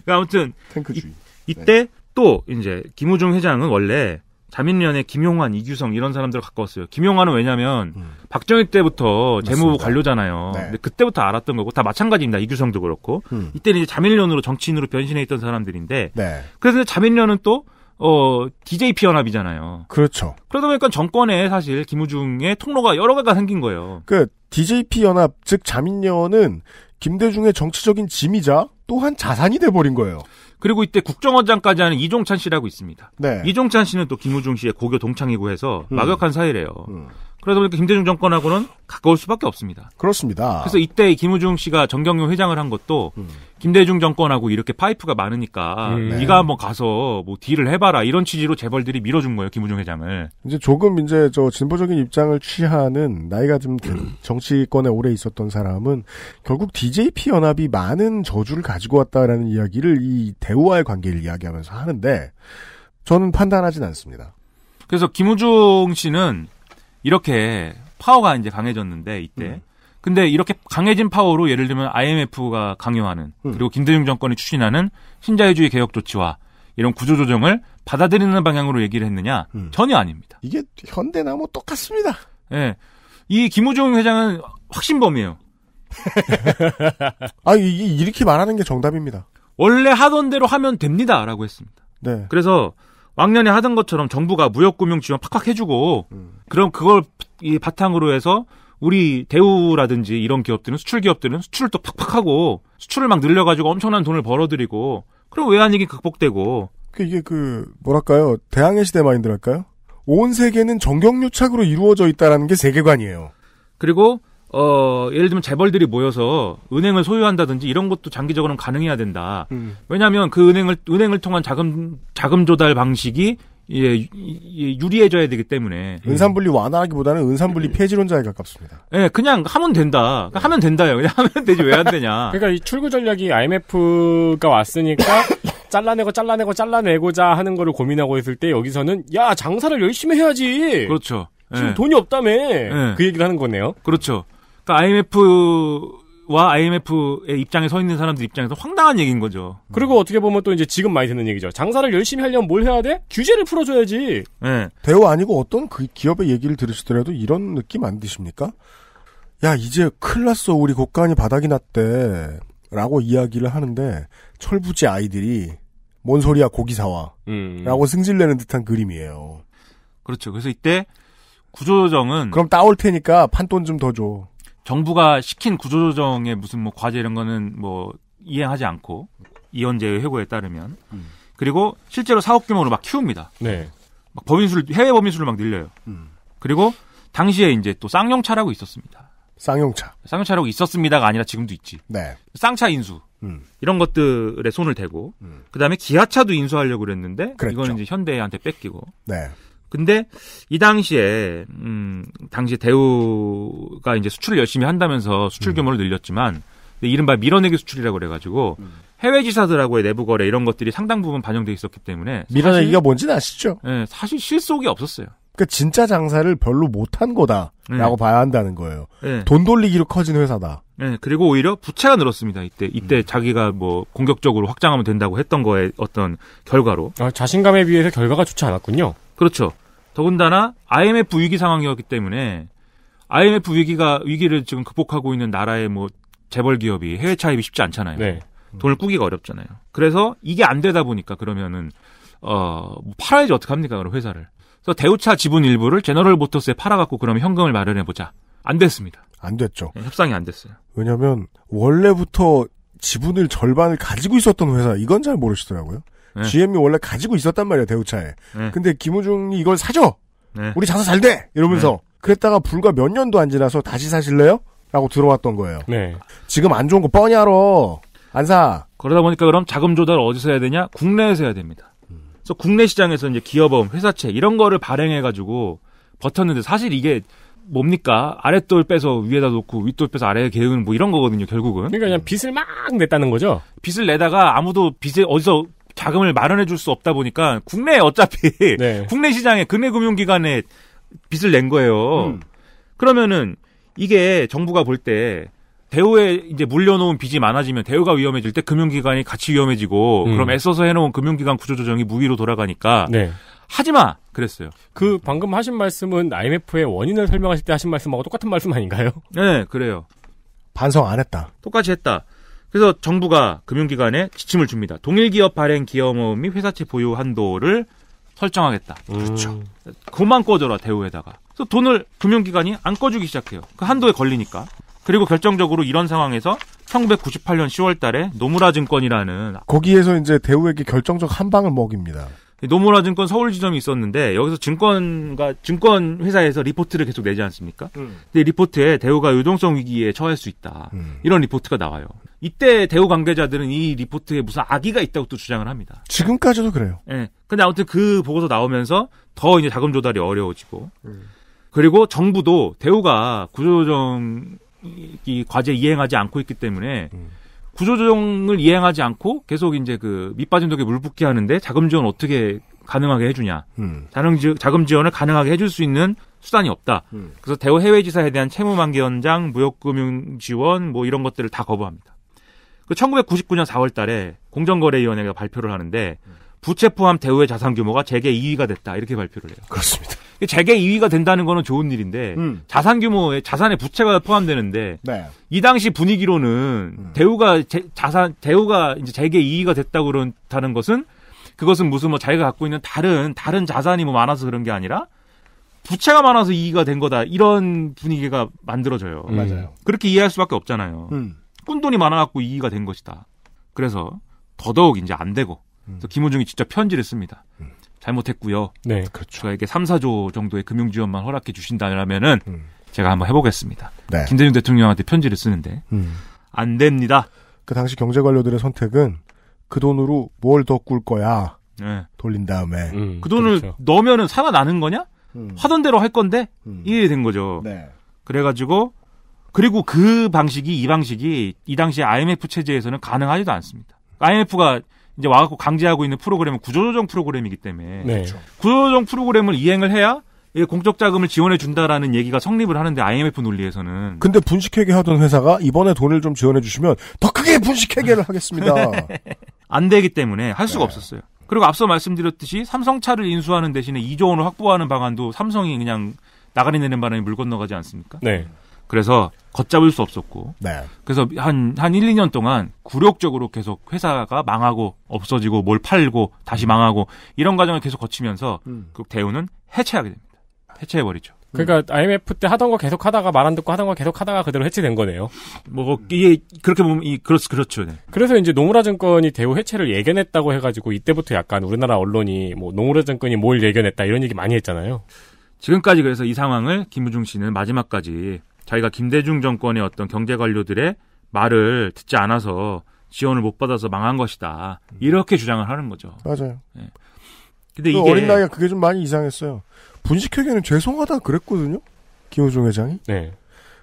Speaker 3: 아무튼 탱크 주의. 이때 네. 또 이제 김우중 회장은 원래 자민련의 김용환, 이규성 이런 사람들 가까웠어요. 김용환은 왜냐면 하 음. 박정희 때부터 재무 맞습니다. 관료잖아요. 네. 근데 그때부터 알았던 거고 다 마찬가지입니다. 이규성도 그렇고 음. 이때는 이제 자민련으로 정치인으로 변신해 있던 사람들인데 네. 그래서 자민련은 또 어, DJP 연합이잖아요. 그렇죠. 그러다 보니까 정권에 사실 김우중의 통로가 여러 가지가 생긴 거예요. 그
Speaker 2: DJP 연합 즉 자민련은 김대중의 정치적인 짐이자 또한 자산이 돼버린
Speaker 3: 거예요. 그리고 이때 국정원장까지 하는 이종찬 씨라고 있습니다. 네. 이종찬 씨는 또 김우중 씨의 고교 동창이고 해서 음. 막역한 사이래요. 음. 그러다 보니까 김대중 정권하고는 가까울 수밖에 없습니다.
Speaker 2: 그렇습니다. 그래서
Speaker 3: 이때 김우중 씨가 정경용 회장을 한 것도 음. 김대중 정권하고 이렇게 파이프가 많으니까 음. 네. 네가 한번 뭐 가서 뭐 딜을 해봐라 이런 취지로 재벌들이 밀어준 거예요 김우중 회장을.
Speaker 2: 이제 조금 이제 저 진보적인 입장을 취하는 나이가 좀 음. 정치권에 오래 있었던 사람은 결국 DJP 연합이 많은 저주를 가지고 왔다라는 이야기를 이 대우와의 관계를 이야기하면서 하는데 저는 판단하진 않습니다.
Speaker 3: 그래서 김우중 씨는 이렇게 파워가 이제 강해졌는데 이때. 음. 근데 이렇게 강해진 파워로 예를 들면 IMF가 강요하는 음. 그리고 김대중 정권이 추진하는 신자유주의 개혁 조치와 이런 구조조정을 받아들이는 방향으로 얘기를 했느냐? 음. 전혀 아닙니다.
Speaker 2: 이게 현대나 뭐 똑같습니다.
Speaker 3: 예. 네. 이 김우중 회장은 확신범이에요. 아, 이, 렇게 말하는 게 정답입니다. 원래 하던 대로 하면 됩니다라고 했습니다. 네. 그래서 왕년에 하던 것처럼 정부가 무역금융 지원 팍팍 해주고 음. 그럼 그걸 이 바탕으로 해서 우리 대우라든지 이런 기업들은 수출 기업들은 수출을 또 팍팍 하고 수출을 막 늘려가지고 엄청난 돈을 벌어들이고 그럼 외환위기 극복되고 그 이게
Speaker 2: 그 뭐랄까요 대항해 시대 마인드랄까요 온 세계는 정경유착으로 이루어져 있다라는 게 세계관이에요.
Speaker 3: 그리고 어, 예를 들면 재벌들이 모여서 은행을 소유한다든지 이런 것도 장기적으로는 가능해야 된다. 음. 왜냐하면 그 은행을 은행을 통한 자금 자금 조달 방식이 예, 유리해져야 되기 때문에
Speaker 4: 은산분리
Speaker 2: 완화하기보다는 은산분리 폐지론자에 가깝습니다.
Speaker 4: 예, 그냥 하면 된다. 네. 하면 된다요. 그냥 하면 되지 왜 안 되냐. 그러니까 이 출구 전략이 IMF가 왔으니까 잘라내고 잘라내고 잘라내고자 하는 거를 고민하고 있을 때 여기서는 야 장사를 열심히 해야지. 그렇죠. 지금 예. 돈이 없다며 예. 그 얘기를 하는 거네요. 그렇죠. 그러니까 IMF와 IMF의 입장에 서 있는 사람들 입장에서 황당한 얘기인 거죠. 음. 그리고 어떻게 보면 또 이제 지금 많이 듣는 얘기죠. 장사를 열심히 하려면 뭘 해야 돼? 규제를 풀어줘야지. 네.
Speaker 2: 대우 아니고 어떤 그 기업의 얘기를 들으시더라도 이런 느낌 안 드십니까? 야 이제 클 났어 우리 고가이 바닥이 났대 라고 이야기를 하는데 철부지 아이들이 뭔 소리야 고기 사와 음. 라고 승질내는 듯한 그림이에요
Speaker 3: 그렇죠 그래서 이때 구조조정은 그럼
Speaker 2: 따올 테니까 판돈 좀더줘
Speaker 3: 정부가 시킨 구조조정의 무슨 뭐 과제 이런 거는 뭐 이행하지 않고 이원제 회고에 따르면 음. 그리고 실제로 사업 규모로 막 키웁니다. 네. 막 범인수를 해외 범인수를 막 늘려요. 음. 그리고 당시에 이제 또 쌍용차라고 있었습니다. 쌍용차. 쌍용차라고 있었습니다가 아니라 지금도 있지. 네. 쌍차 인수. 음. 이런 것들에 손을 대고 음. 그다음에 기아차도 인수하려고 그랬는데 그랬죠. 이거는 이제 현대한테 뺏기고. 네. 근데 이 당시에 음 당시 대우가 이제 수출을 열심히 한다면서 수출 음. 규모를 늘렸지만 이른바 밀어내기 수출이라고 그래가지고 음. 해외 지사들하고의 내부 거래 이런 것들이 상당 부분 반영돼 있었기 때문에 밀어내기가 뭔지는 아시죠? 예, 사실 실속이 없었어요.
Speaker 2: 그러니까 진짜 장사를 별로 못한 거다라고 네. 봐야 한다는 거예요. 네. 돈 돌리기로 커진 회사다.
Speaker 3: 네, 그리고 오히려 부채가 늘었습니다. 이때 이때 음. 자기가 뭐 공격적으로 확장하면 된다고 했던 거에 어떤 결과로 아, 자신감에 비해서 결과가 좋지 않았군요. 그렇죠. 더군다나 IMF 위기 상황이었기 때문에 IMF 위기가 위기를 지금 극복하고 있는 나라의 뭐 재벌 기업이 해외 차입이 쉽지 않잖아요. 네. 돈을 꾸기가 어렵잖아요. 그래서 이게 안 되다 보니까 그러면은 어 뭐 팔아야지 어떻게 합니까? 그럼 회사를. 그래서 대우차 지분 일부를 제너럴 모터스에 팔아갖고 그러면 현금을 마련해 보자. 안 됐습니다. 안 됐죠. 네, 협상이 안 됐어요.
Speaker 2: 왜냐하면 원래부터 지분을 절반을 가지고 있었던 회사 이건 잘 모르시더라고요. 네. GM이 원래 가지고 있었단 말이야 대우차에. 네. 근데 김우중이 이걸 사줘. 네. 우리 장사 잘 돼. 이러면서 네. 그랬다가 불과 몇 년도 안 지나서 다시 사실래요? 라고 들어왔던 거예요. 네. 지금 안 좋은 거 뻔히 알아. 안 사.
Speaker 3: 그러다 보니까 그럼 자금 조달 어디서 해야 되냐? 국내에서 해야 됩니다. 음. 그래서 국내 시장에서 이제 기업보험, 회사채 이런 거를 발행해 가지고 버텼는데 사실 이게 뭡니까? 아랫돌 빼서 위에다 놓고 윗돌 빼서 아래에 개우는 뭐 이런 거거든요, 결국은. 그러니까 그냥 빚을 막 냈다는 거죠? 빚을 내다가 아무도 빚을 어디서 자금을 마련해 줄 수 없다 보니까 국내 에 어차피 네. 국내 시장에 국내 금융기관에 빚을 낸 거예요. 음. 그러면은 이게 정부가 볼 때 대우에 이제 물려놓은 빚이 많아지면 대우가 위험해질 때 금융기관이 같이 위험해지고 음. 그럼 애써서 해놓은 금융기관 구조조정이 무위로 돌아가니까 네. 하지 마 그랬어요.
Speaker 4: 그 방금 하신 말씀은 IMF의 원인을 설명하실 때 하신 말씀하고 똑같은 말씀 아닌가요? 네, 그래요. 반성 안 했다. 똑같이 했다. 그래서 정부가 금융기관에 지침을 줍니다.
Speaker 3: 동일기업 발행 기업 모음이 회사채 보유 한도를 설정하겠다. 음. 그렇죠. 그만 꺼줘라 대우에다가. 그래서 돈을 금융기관이 안 꺼주기 시작해요. 그 한도에 걸리니까. 그리고 결정적으로 이런 상황에서 1998년 10월달에 노무라 증권이라는
Speaker 2: 거기에서 이제 대우에게 결정적 한 방을 먹입니다.
Speaker 3: 노무라 증권 서울 지점이 있었는데 여기서 증권과 증권 회사에서 리포트를 계속 내지 않습니까? 음. 근데 리포트에 대우가 유동성 위기에 처할 수 있다 음. 이런 리포트가 나와요. 이때 대우 관계자들은 이 리포트에 무슨 악의가 있다고 또 주장을 합니다.
Speaker 2: 지금까지도 그래요.
Speaker 3: 예. 네. 근데 아무튼 그 보고서 나오면서 더 이제 자금 조달이 어려워지고 음. 그리고 정부도 대우가 구조조정 이 과제 이행하지 않고 있기 때문에 음. 구조조정을 이행하지 않고 계속 이제 그 밑빠진 독에 물 붓게 하는데 자금 지원 어떻게 가능하게 해주냐. 음. 자금 지원을 가능하게 해줄 수 있는 수단이 없다. 음. 그래서 대우 해외지사에 대한 채무만기 연장, 무역금융 지원 뭐 이런 것들을 다 거부합니다. 그 1999년 4월 달에 공정거래위원회가 발표를 하는데 부채 포함 대우의 자산 규모가 재계 2위가 됐다. 이렇게 발표를 해요. 그렇습니다. 재계 2위가 된다는 거는 좋은 일인데 음. 자산 규모에 자산에 부채가 포함되는데 네. 이 당시 분위기로는 음. 대우가 재, 자산 대우가 이제 재계 2위가 됐다고 그런다는 것은 그것은 무슨 뭐 자기가 갖고 있는 다른 다른 자산이 뭐 많아서 그런 게 아니라 부채가 많아서 2위가 된 거다. 이런 분위기가 만들어져요. 음. 맞아요. 음. 그렇게 이해할 수밖에 없잖아요. 음. 꾼돈이 많아갖고 이기가 된 것이다. 그래서 더더욱 이제 안 되고 음. 김호중이 직접 편지를 씁니다. 음. 잘못했고요. 네, 그렇죠. 저에게 3, 4조 정도의 금융 지원만 허락해 주신다면은 음. 제가 한번 해보겠습니다. 네. 김대중 대통령한테 편지를 쓰는데 음. 안 됩니다. 그 당시 경제 관료들의 선택은 그
Speaker 2: 돈으로 뭘 더 꿀 거야. 네. 돌린 다음에 음, 그 돈을
Speaker 3: 그렇죠. 넣으면은 살아나는 거냐? 음. 하던 대로 할 건데 이해된 거죠. 네. 그래가지고 그리고 그 방식이 이 방식이 이 당시 IMF 체제에서는 가능하지도 않습니다. IMF가 이제 와갖고 강제하고 있는 프로그램은 구조조정 프로그램이기 때문에 네. 그렇죠. 구조조정 프로그램을 이행을 해야 공적 자금을 지원해 준다라는 얘기가 성립을 하는데 IMF 논리에서는
Speaker 2: 근데 분식회계 하던 회사가 이번에 돈을 좀 지원해 주시면 더 크게 분식회계를 하겠습니다.
Speaker 3: 안 되기 때문에 할 수가 네. 없었어요. 그리고 앞서 말씀드렸듯이 삼성차를 인수하는 대신에 2조 원을 확보하는 방안도 삼성이 그냥 나가리 내는 바람에 물 건너가지 않습니까? 네. 그래서 걷잡을 수 없었고. 네. 그래서 한, 한 1, 2년 동안 굴욕적으로 계속 회사가 망하고 없어지고 뭘 팔고 다시 음. 망하고 이런 과정을 계속 거치면서 음. 그 대우는 해체하게
Speaker 4: 됩니다. 해체해버리죠. 음. 그러니까 음. IMF 때 하던 거 계속 하다가 말 안 듣고 하던 거 계속 하다가 그대로 해체된 거네요. 뭐, 뭐 이게 그렇게 보면 이 그렇 그렇죠. 네. 그래서 이제 노무라 증권이 대우 해체를 예견했다고 해가지고 이때부터 약간 우리나라 언론이 뭐 노무라 증권이 뭘 예견했다 이런 얘기 많이 했잖아요. 지금까지 그래서 이 상황을 김우중 씨는 마지막까지 자기가 김대중 정권의 어떤
Speaker 3: 경제 관료들의 말을 듣지 않아서 지원을 못 받아서 망한 것이다. 이렇게 주장을 하는 거죠. 맞아요. 네. 근데 이게 어린 나이에
Speaker 2: 그게 좀 많이 이상했어요. 분식회계는 죄송하다 그랬거든요. 김호중 회장이. 네.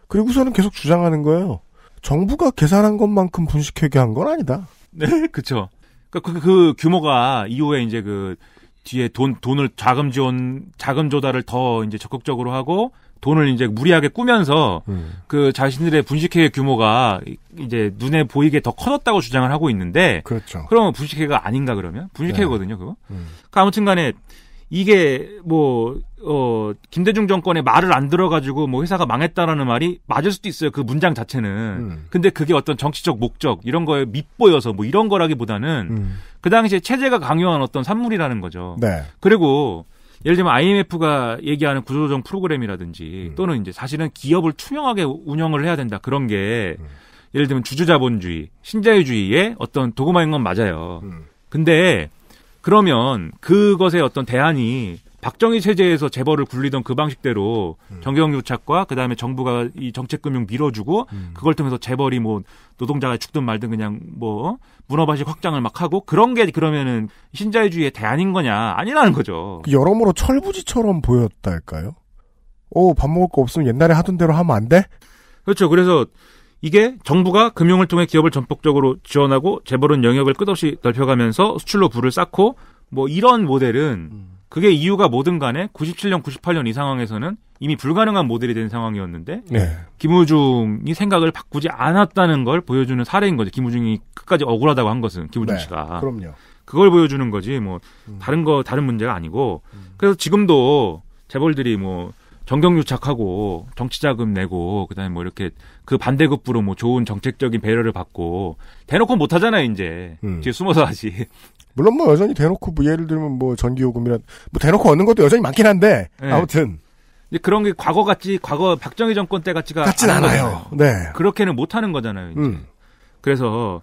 Speaker 2: 그리고서는 계속 주장하는 거예요. 정부가 계산한 것만큼 분식회계한 건 아니다.
Speaker 3: 네, 그렇죠. 그, 그, 그 규모가 이후에 이제 그 뒤에 돈 돈을 자금 지원 자금 조달을 더 이제 적극적으로 하고 돈을 이제 무리하게 꾸면서 음. 그 자신들의 분식회계 규모가 이제 눈에 보이게 더 커졌다고 주장을 하고 있는데 그렇죠. 그러면 분식회계가 아닌가 그러면 분식회계거든요 네. 그거. 음. 그 그러니까 아무튼간에 이게 뭐 어 김대중 정권의 말을 안 들어가지고 뭐 회사가 망했다라는 말이 맞을 수도 있어요 그 문장 자체는. 음. 근데 그게 어떤 정치적 목적 이런 거에 밑보여서 뭐 이런 거라기보다는 음. 그 당시에 체제가 강요한 어떤 산물이라는 거죠. 네. 그리고 예를 들면 IMF가 얘기하는 구조조정 프로그램이라든지 음. 또는 이제 사실은 기업을 투명하게 운영을 해야 된다 그런 게 음. 예를 들면 주주자본주의, 신자유주의의 어떤 도구마인 건 맞아요. 음. 근데 그러면 그것의 어떤 대안이 박정희 체제에서 재벌을 굴리던 그 방식대로 음. 정경 유착과 그다음에 정부가 이 정책 금융 밀어주고 음. 그걸 통해서 재벌이 뭐 노동자가 죽든 말든 그냥 뭐 문어바식 확장을 막 하고 그런 게 그러면은 신자유주의의 대안인 거냐 아니라는 거죠.
Speaker 2: 여러모로 철부지처럼 보였달까요? 오, 어, 밥 먹을 거 없으면 옛날에 하던 대로 하면 안 돼?
Speaker 3: 그렇죠. 그래서 이게 정부가 금융을 통해 기업을 전폭적으로 지원하고 재벌은 영역을 끝없이 넓혀가면서 수출로 부를 쌓고 뭐 이런 모델은 음. 그게 이유가 뭐든 간에 97년, 98년 이 상황에서는 이미 불가능한 모델이 된 상황이었는데 네. 김우중이 생각을 바꾸지 않았다는 걸 보여주는 사례인 거죠. 김우중이 끝까지 억울하다고 한 것은 김우중 네. 씨가 그럼요. 그걸 보여주는 거지 뭐 음. 다른 거 다른 문제가 아니고 음. 그래서 지금도 재벌들이 뭐 정경유착하고 정치자금 내고 그다음에 뭐 이렇게 그 반대급부로 뭐 좋은 정책적인 배려를 받고 대놓고 못 하잖아요 이제 음. 뒤에 숨어서 하지.
Speaker 2: 물론 뭐 여전히 대놓고 뭐 예를 들면 뭐전기요금이란뭐 대놓고 얻는 것도 여전히 많긴 한데 네. 아무튼
Speaker 3: 이제 그런 게 과거 같지 과거 박정희 정권 때 같지가 같진 않아요. 네 그렇게는 못 하는 거잖아요. 이제. 음. 그래서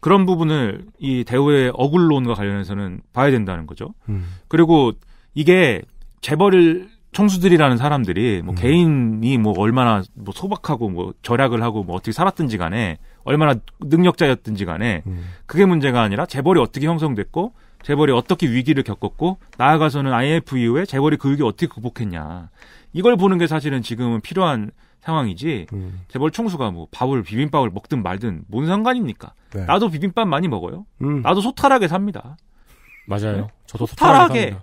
Speaker 3: 그런 부분을 이 대우의 어울론과 관련해서는 봐야 된다는 거죠. 음. 그리고 이게 재벌을 총수들이라는 사람들이 뭐 음. 개인이 뭐 얼마나 뭐 소박하고 뭐 절약을 하고 뭐 어떻게 살았든지 간에 얼마나 능력자였든지 간에 음. 그게 문제가 아니라 재벌이 어떻게 형성됐고 재벌이 어떻게 위기를 겪었고 나아가서는 IMF 이후에 재벌이 그 위기 어떻게 극복했냐 이걸 보는 게 사실은 지금은 필요한 상황이지 음. 재벌 총수가 뭐 밥을 비빔밥을 먹든 말든 뭔 상관입니까? 네. 나도 비빔밥 많이 먹어요. 음. 나도 소탈하게 삽니다. 맞아요. 네? 저도 소탈하게, 소탈하게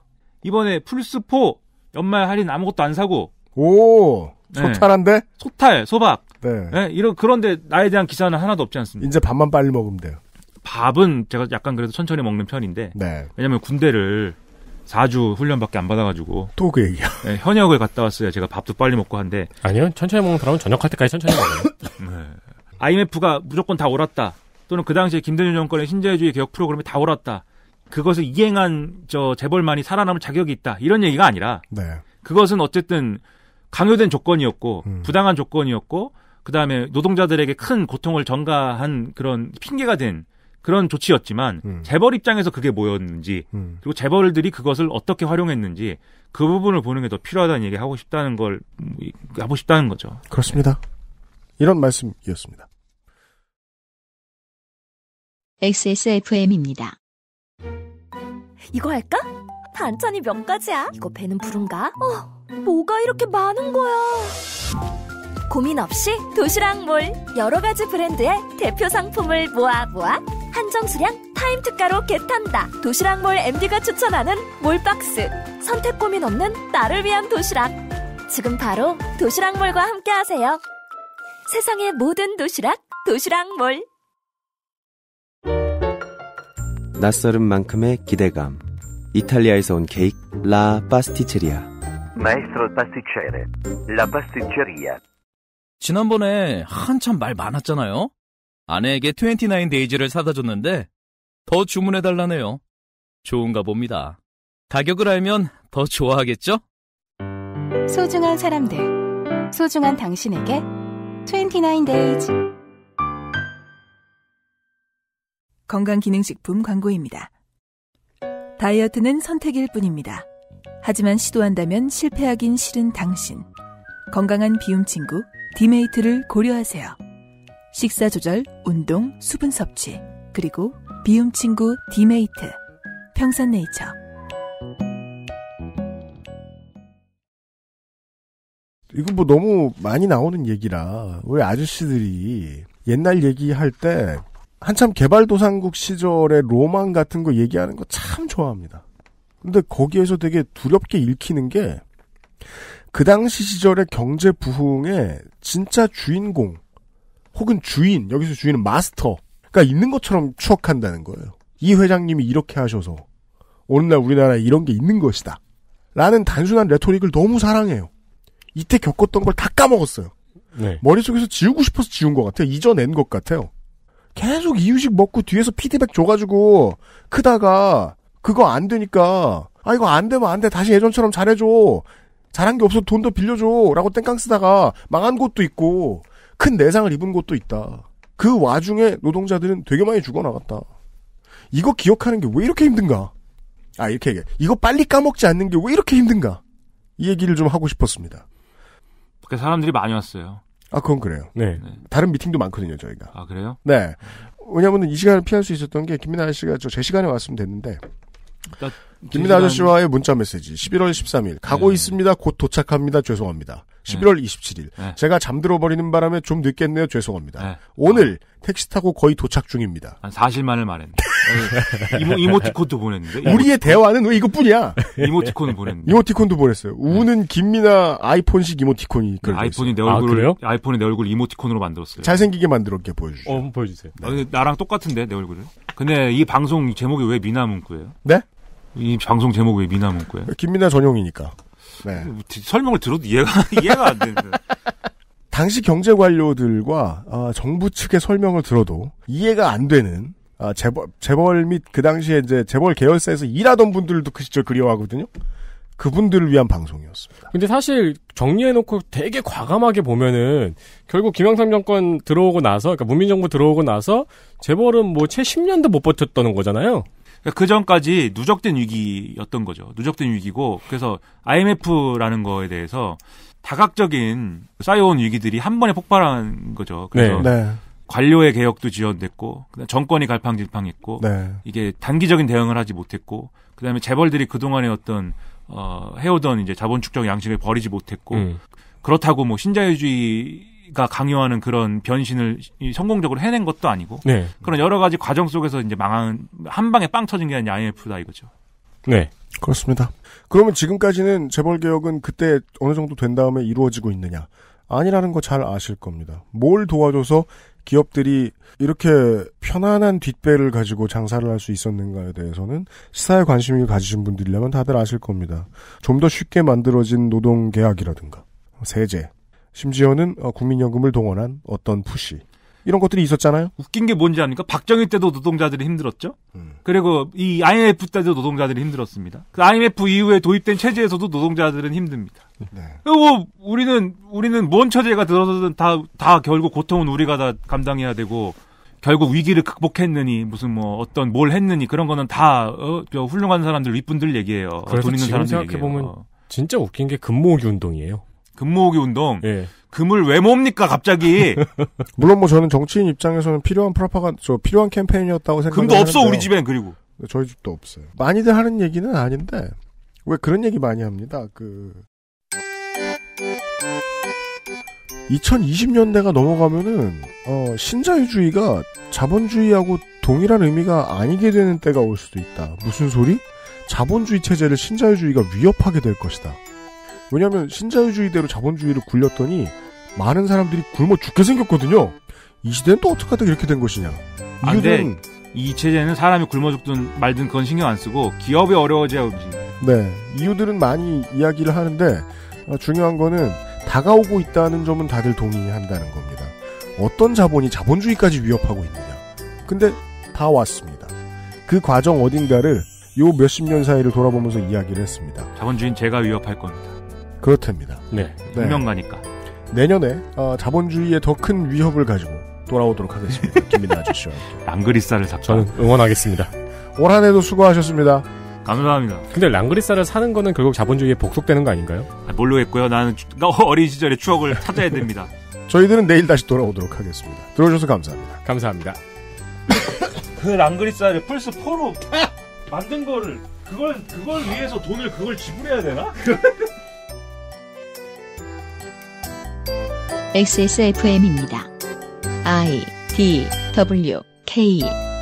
Speaker 3: 이번에 플스 포 연말 할인 아무것도 안 사고.
Speaker 2: 오
Speaker 3: 네. 소탈한데? 네. 소탈 소박. 네. 네. 이런 그런데 나에 대한 기사는 하나도 없지 않습니까
Speaker 2: 이제 밥만 빨리 먹으면 돼요.
Speaker 3: 밥은 제가 약간 그래도 천천히 먹는 편인데. 네. 왜냐면 군대를 4주 훈련밖에 안 받아가지고. 또 그 얘기야. 네, 현역을 갔다 왔어요. 제가 밥도 빨리 먹고 한데. 아니요. 천천히 먹는 사람은 저녁할 때까지 천천히 먹어요. 네. IMF가 무조건 다 옳았다. 또는 그 당시에 김대중 정권의 신자유주의 개혁 프로그램이 다 옳았다. 그것을 이행한 저 재벌만이 살아남을 자격이 있다 이런 얘기가 아니라 네. 그것은 어쨌든 강요된 조건이었고 음. 부당한 조건이었고 그 다음에 노동자들에게 큰 고통을 전가한 그런 핑계가 된 그런 조치였지만 음. 재벌 입장에서 그게 뭐였는지 음. 그리고 재벌들이 그것을 어떻게 활용했는지 그 부분을 보는 게 더 필요하다는 얘기 하고 싶다는 걸 하고 싶다는 거죠.
Speaker 2: 그렇습니다. 이런 말씀이었습니다.
Speaker 1: XSFM입니다. 이거 할까? 반찬이 몇 가지야? 이거 배는 부른가? 어, 뭐가 이렇게 많은 거야? 고민 없이 도시락몰 여러 가지 브랜드의 대표 상품을 모아 모아 한정 수량 타임 특가로 개탄다. 도시락몰 MD가 추천하는 몰박스. 선택 고민 없는 나를 위한 도시락. 지금 바로 도시락몰과 함께하세요. 세상의 모든 도시락, 도시락몰.
Speaker 3: 낯설은 만큼의 기대감. 이탈리아에서 온 케이크 라 파스티체리아.
Speaker 4: Maestro pasticcere,
Speaker 3: 지난번에 한참
Speaker 4: 말 많았잖아요. 아내에게 29 데이지를 사다 줬는데 더 주문해 달라네요. 좋은가 봅니다. 가격을 알면 더 좋아하겠죠?
Speaker 1: 소중한 사람들, 소중한 당신에게 29 days. 건강기능식품 광고입니다. 다이어트는 선택일 뿐입니다. 하지만 시도한다면 실패하긴 싫은 당신. 건강한 비움 친구, 디메이트를 고려하세요. 식사 조절, 운동, 수분 섭취, 그리고 비움 친구 디메이트. 평산네이처.
Speaker 2: 이거뭐 너무 많이 나오는 얘기라, 우리 아저씨들이 옛날 얘기할 때 한참 개발도상국 시절의 로망 같은 거 얘기하는 거 참 좋아합니다. 근데 거기에서 되게 두렵게 읽히는 게 그 당시 시절의 경제 부흥의 진짜 주인공 혹은 주인 여기서 주인은 마스터가 있는 것처럼 추억한다는 거예요. 이 회장님이 이렇게 하셔서 오늘날 우리나라에 이런 게 있는 것이다. 라는 단순한 레토릭을 너무 사랑해요. 이때 겪었던 걸 다 까먹었어요. 네. 머릿속에서 지우고 싶어서 지운 것 같아요. 잊어낸 것 같아요. 계속 이유식 먹고 뒤에서 피드백 줘가지고 크다가 그거 안 되니까 아 이거 안 되면 안 돼 다시 예전처럼 잘해줘 잘한 게 없어 돈 더 빌려줘라고 땡깡 쓰다가 망한 곳도 있고 큰 내상을 입은 곳도 있다. 그 와중에 노동자들은 되게 많이 죽어나갔다. 이거 기억하는 게 왜 이렇게 힘든가? 아 이렇게 얘기해. 이거 빨리 까먹지 않는 게 왜 이렇게 힘든가? 이 얘기를 좀 하고 싶었습니다.
Speaker 3: 그 사람들이 많이 왔어요. 아, 그건 그래요. 네. 네. 다른 미팅도 많거든요, 저희가. 아, 그래요?
Speaker 2: 네. 왜냐면은 이 시간을 피할 수 있었던 게 김민아 아저씨가 저 제 시간에 왔으면 됐는데. 그러니까 김민아 아저씨와의 문자 메시지 11월 13일 가고 네. 있습니다. 곧 도착합니다. 죄송합니다. 11월 27일. 네. 제가 잠들어 버리는 바람에 좀 늦겠네요. 죄송합니다. 네. 오늘 어. 택시 타고 거의 도착 중입니다.
Speaker 3: 한 40만을 말했는데. 이모, 이모티콘도 보냈는데. 우리의 대화는 왜 이것뿐이야? 이모티콘을 보냈는데.
Speaker 2: 이모티콘도 보냈어요. 네. 우는 김미나 아이폰식 이모티콘이 그 아이폰이 내 얼굴을
Speaker 3: 아, 아이폰이 내 얼굴 이모티콘으로 만들었어요.
Speaker 2: 잘생기게 만들었게 보여주죠.
Speaker 3: 어, 보여주세요. 네. 나랑 똑같은데 내 얼굴을. 근데 이 방송 제목이 왜 미나 문구예요?
Speaker 2: 네? 이 방송 제목이 왜 미나 문구예요? 김미나 전용이니까.
Speaker 3: 네. 설명을 들어도 이해가 이해가 안 되는.
Speaker 2: 당시 경제 관료들과 어, 아, 정부 측의 설명을 들어도 이해가 안 되는 아, 재벌 재벌 및 그 당시에 이제 재벌 계열사에서 일하던 분들도 그 시절 그리워하거든요. 그분들을 위한 방송이었습니다.
Speaker 4: 근데 사실 정리해놓고 되게 과감하게 보면은 결국 김영삼 정권 들어오고 나서, 그러니까 문민정부 들어오고 나서 재벌은 뭐 채 10년도 못 버텼다는 거잖아요.
Speaker 3: 그러니까 그 전까지 누적된 위기였던 거죠. 누적된 위기고 그래서 IMF라는 거에 대해서 다각적인 쌓여온 위기들이 한 번에 폭발한 거죠. 그래서 네. 네. 관료의 개혁도 지연됐고 정권이 갈팡질팡했고 네. 이게 단기적인 대응을 하지 못했고 그다음에 재벌들이 그동안의 어떤 어 해오던 이제 자본축적 양식을 버리지 못했고 음. 그렇다고 뭐 신자유주의 가 강요하는 그런 변신을 성공적으로 해낸 것도 아니고 네. 그런 여러 가지 과정 속에서 이제 망한 한 방에 빵 터진 게 아니라 IMF다 이거죠.
Speaker 4: 네,
Speaker 2: 그렇습니다. 그러면 지금까지는 재벌 개혁은 그때 어느 정도 된 다음에 이루어지고 있느냐? 아니라는 거 잘 아실 겁니다. 뭘 도와줘서 기업들이 이렇게 편안한 뒷배를 가지고 장사를 할 수 있었는가에 대해서는 시사에 관심을 가지신 분들이라면 다들 아실 겁니다. 좀 더 쉽게 만들어진 노동 계약이라든가 세제, 심지어는 어, 국민연금을 동원한 어떤 푸시 이런 것들이 있었잖아요.
Speaker 3: 웃긴 게 뭔지 아닙니까? 박정희 때도 노동자들이 힘들었죠. 음. 그리고 이 IMF 때도 노동자들이 힘들었습니다. 그 IMF 이후에 도입된 체제에서도 노동자들은 힘듭니다. 네. 그 뭐 우리는 우리는 뭔처제가 들어서든 다 다 결국 고통은 우리가 다 감당해야 되고 결국 위기를 극복했느니 무슨 뭐 어떤 뭘 했느니 그런 거는 다 어, 훌륭한 사람들 윗분들 얘기예요. 그래서 돈 있는 사람들 생각해 보면
Speaker 4: 진짜 웃긴 게금모기 운동이에요. 금모으기 운동. 예. 금을 왜 뭡니까 갑자기? 물론
Speaker 2: 뭐 저는 정치인 입장에서는 필요한 프라파가 저 필요한 캠페인이었다고 생각합니다. 금도 없어 하는데요. 우리 집엔 그리고 저희 집도 없어요. 많이들 하는 얘기는 아닌데 왜 그런 얘기 많이 합니다. 그 2020년대가 넘어가면은 어, 신자유주의가 자본주의하고 동일한 의미가 아니게 되는 때가 올 수도 있다. 무슨 소리? 자본주의 체제를 신자유주의가 위협하게 될 것이다. 왜냐하면 신자유주의대로 자본주의를 굴렸더니 많은 사람들이 굶어 죽게 생겼거든요. 이 시대는 또 어떻게 하다 이렇게 된 것이냐.
Speaker 3: 아, 이유는 이 체제는 사람이 굶어 죽든 말든 그건 신경 안 쓰고 기업이 어려워져야 움직이.
Speaker 2: 네, 이유들은 많이 이야기를 하는데 어, 중요한 거는 다가오고 있다는 점은 다들 동의한다는 겁니다. 어떤 자본이 자본주의까지 위협하고 있느냐. 근데 다 왔습니다. 그 과정 어딘가를 요 몇십 년 사이를 돌아보면서 이야기를 했습니다.
Speaker 3: 자본주의는 제가 위협할 겁니다. 그렇답니다. 네. 네. 유명가니까.
Speaker 2: 내년에 어, 자본주의에 더큰 위협을 가지고
Speaker 4: 돌아오도록 하겠습니다. 김민아 아저씨와 함께. 랑그리사를 샀 저는 응원하겠습니다. 올 한해도 수고하셨습니다. 감사합니다. 근데 랑그리사를 사는 거는 결국 자본주의에 복속되는 거 아닌가요?
Speaker 3: 아, 모르겠고요. 나는 어린 시절의 추억을 찾아야 됩니다.
Speaker 2: 저희들은 내일 다시 돌아오도록 하겠습니다.
Speaker 4: 들어주셔서 감사합니다. 감사합니다.
Speaker 3: 그 랑그리사를 플스 4로 만든 거를 그걸 그걸 위해서 돈을 그걸 지불해야 되나?
Speaker 1: XSFM입니다. I D W K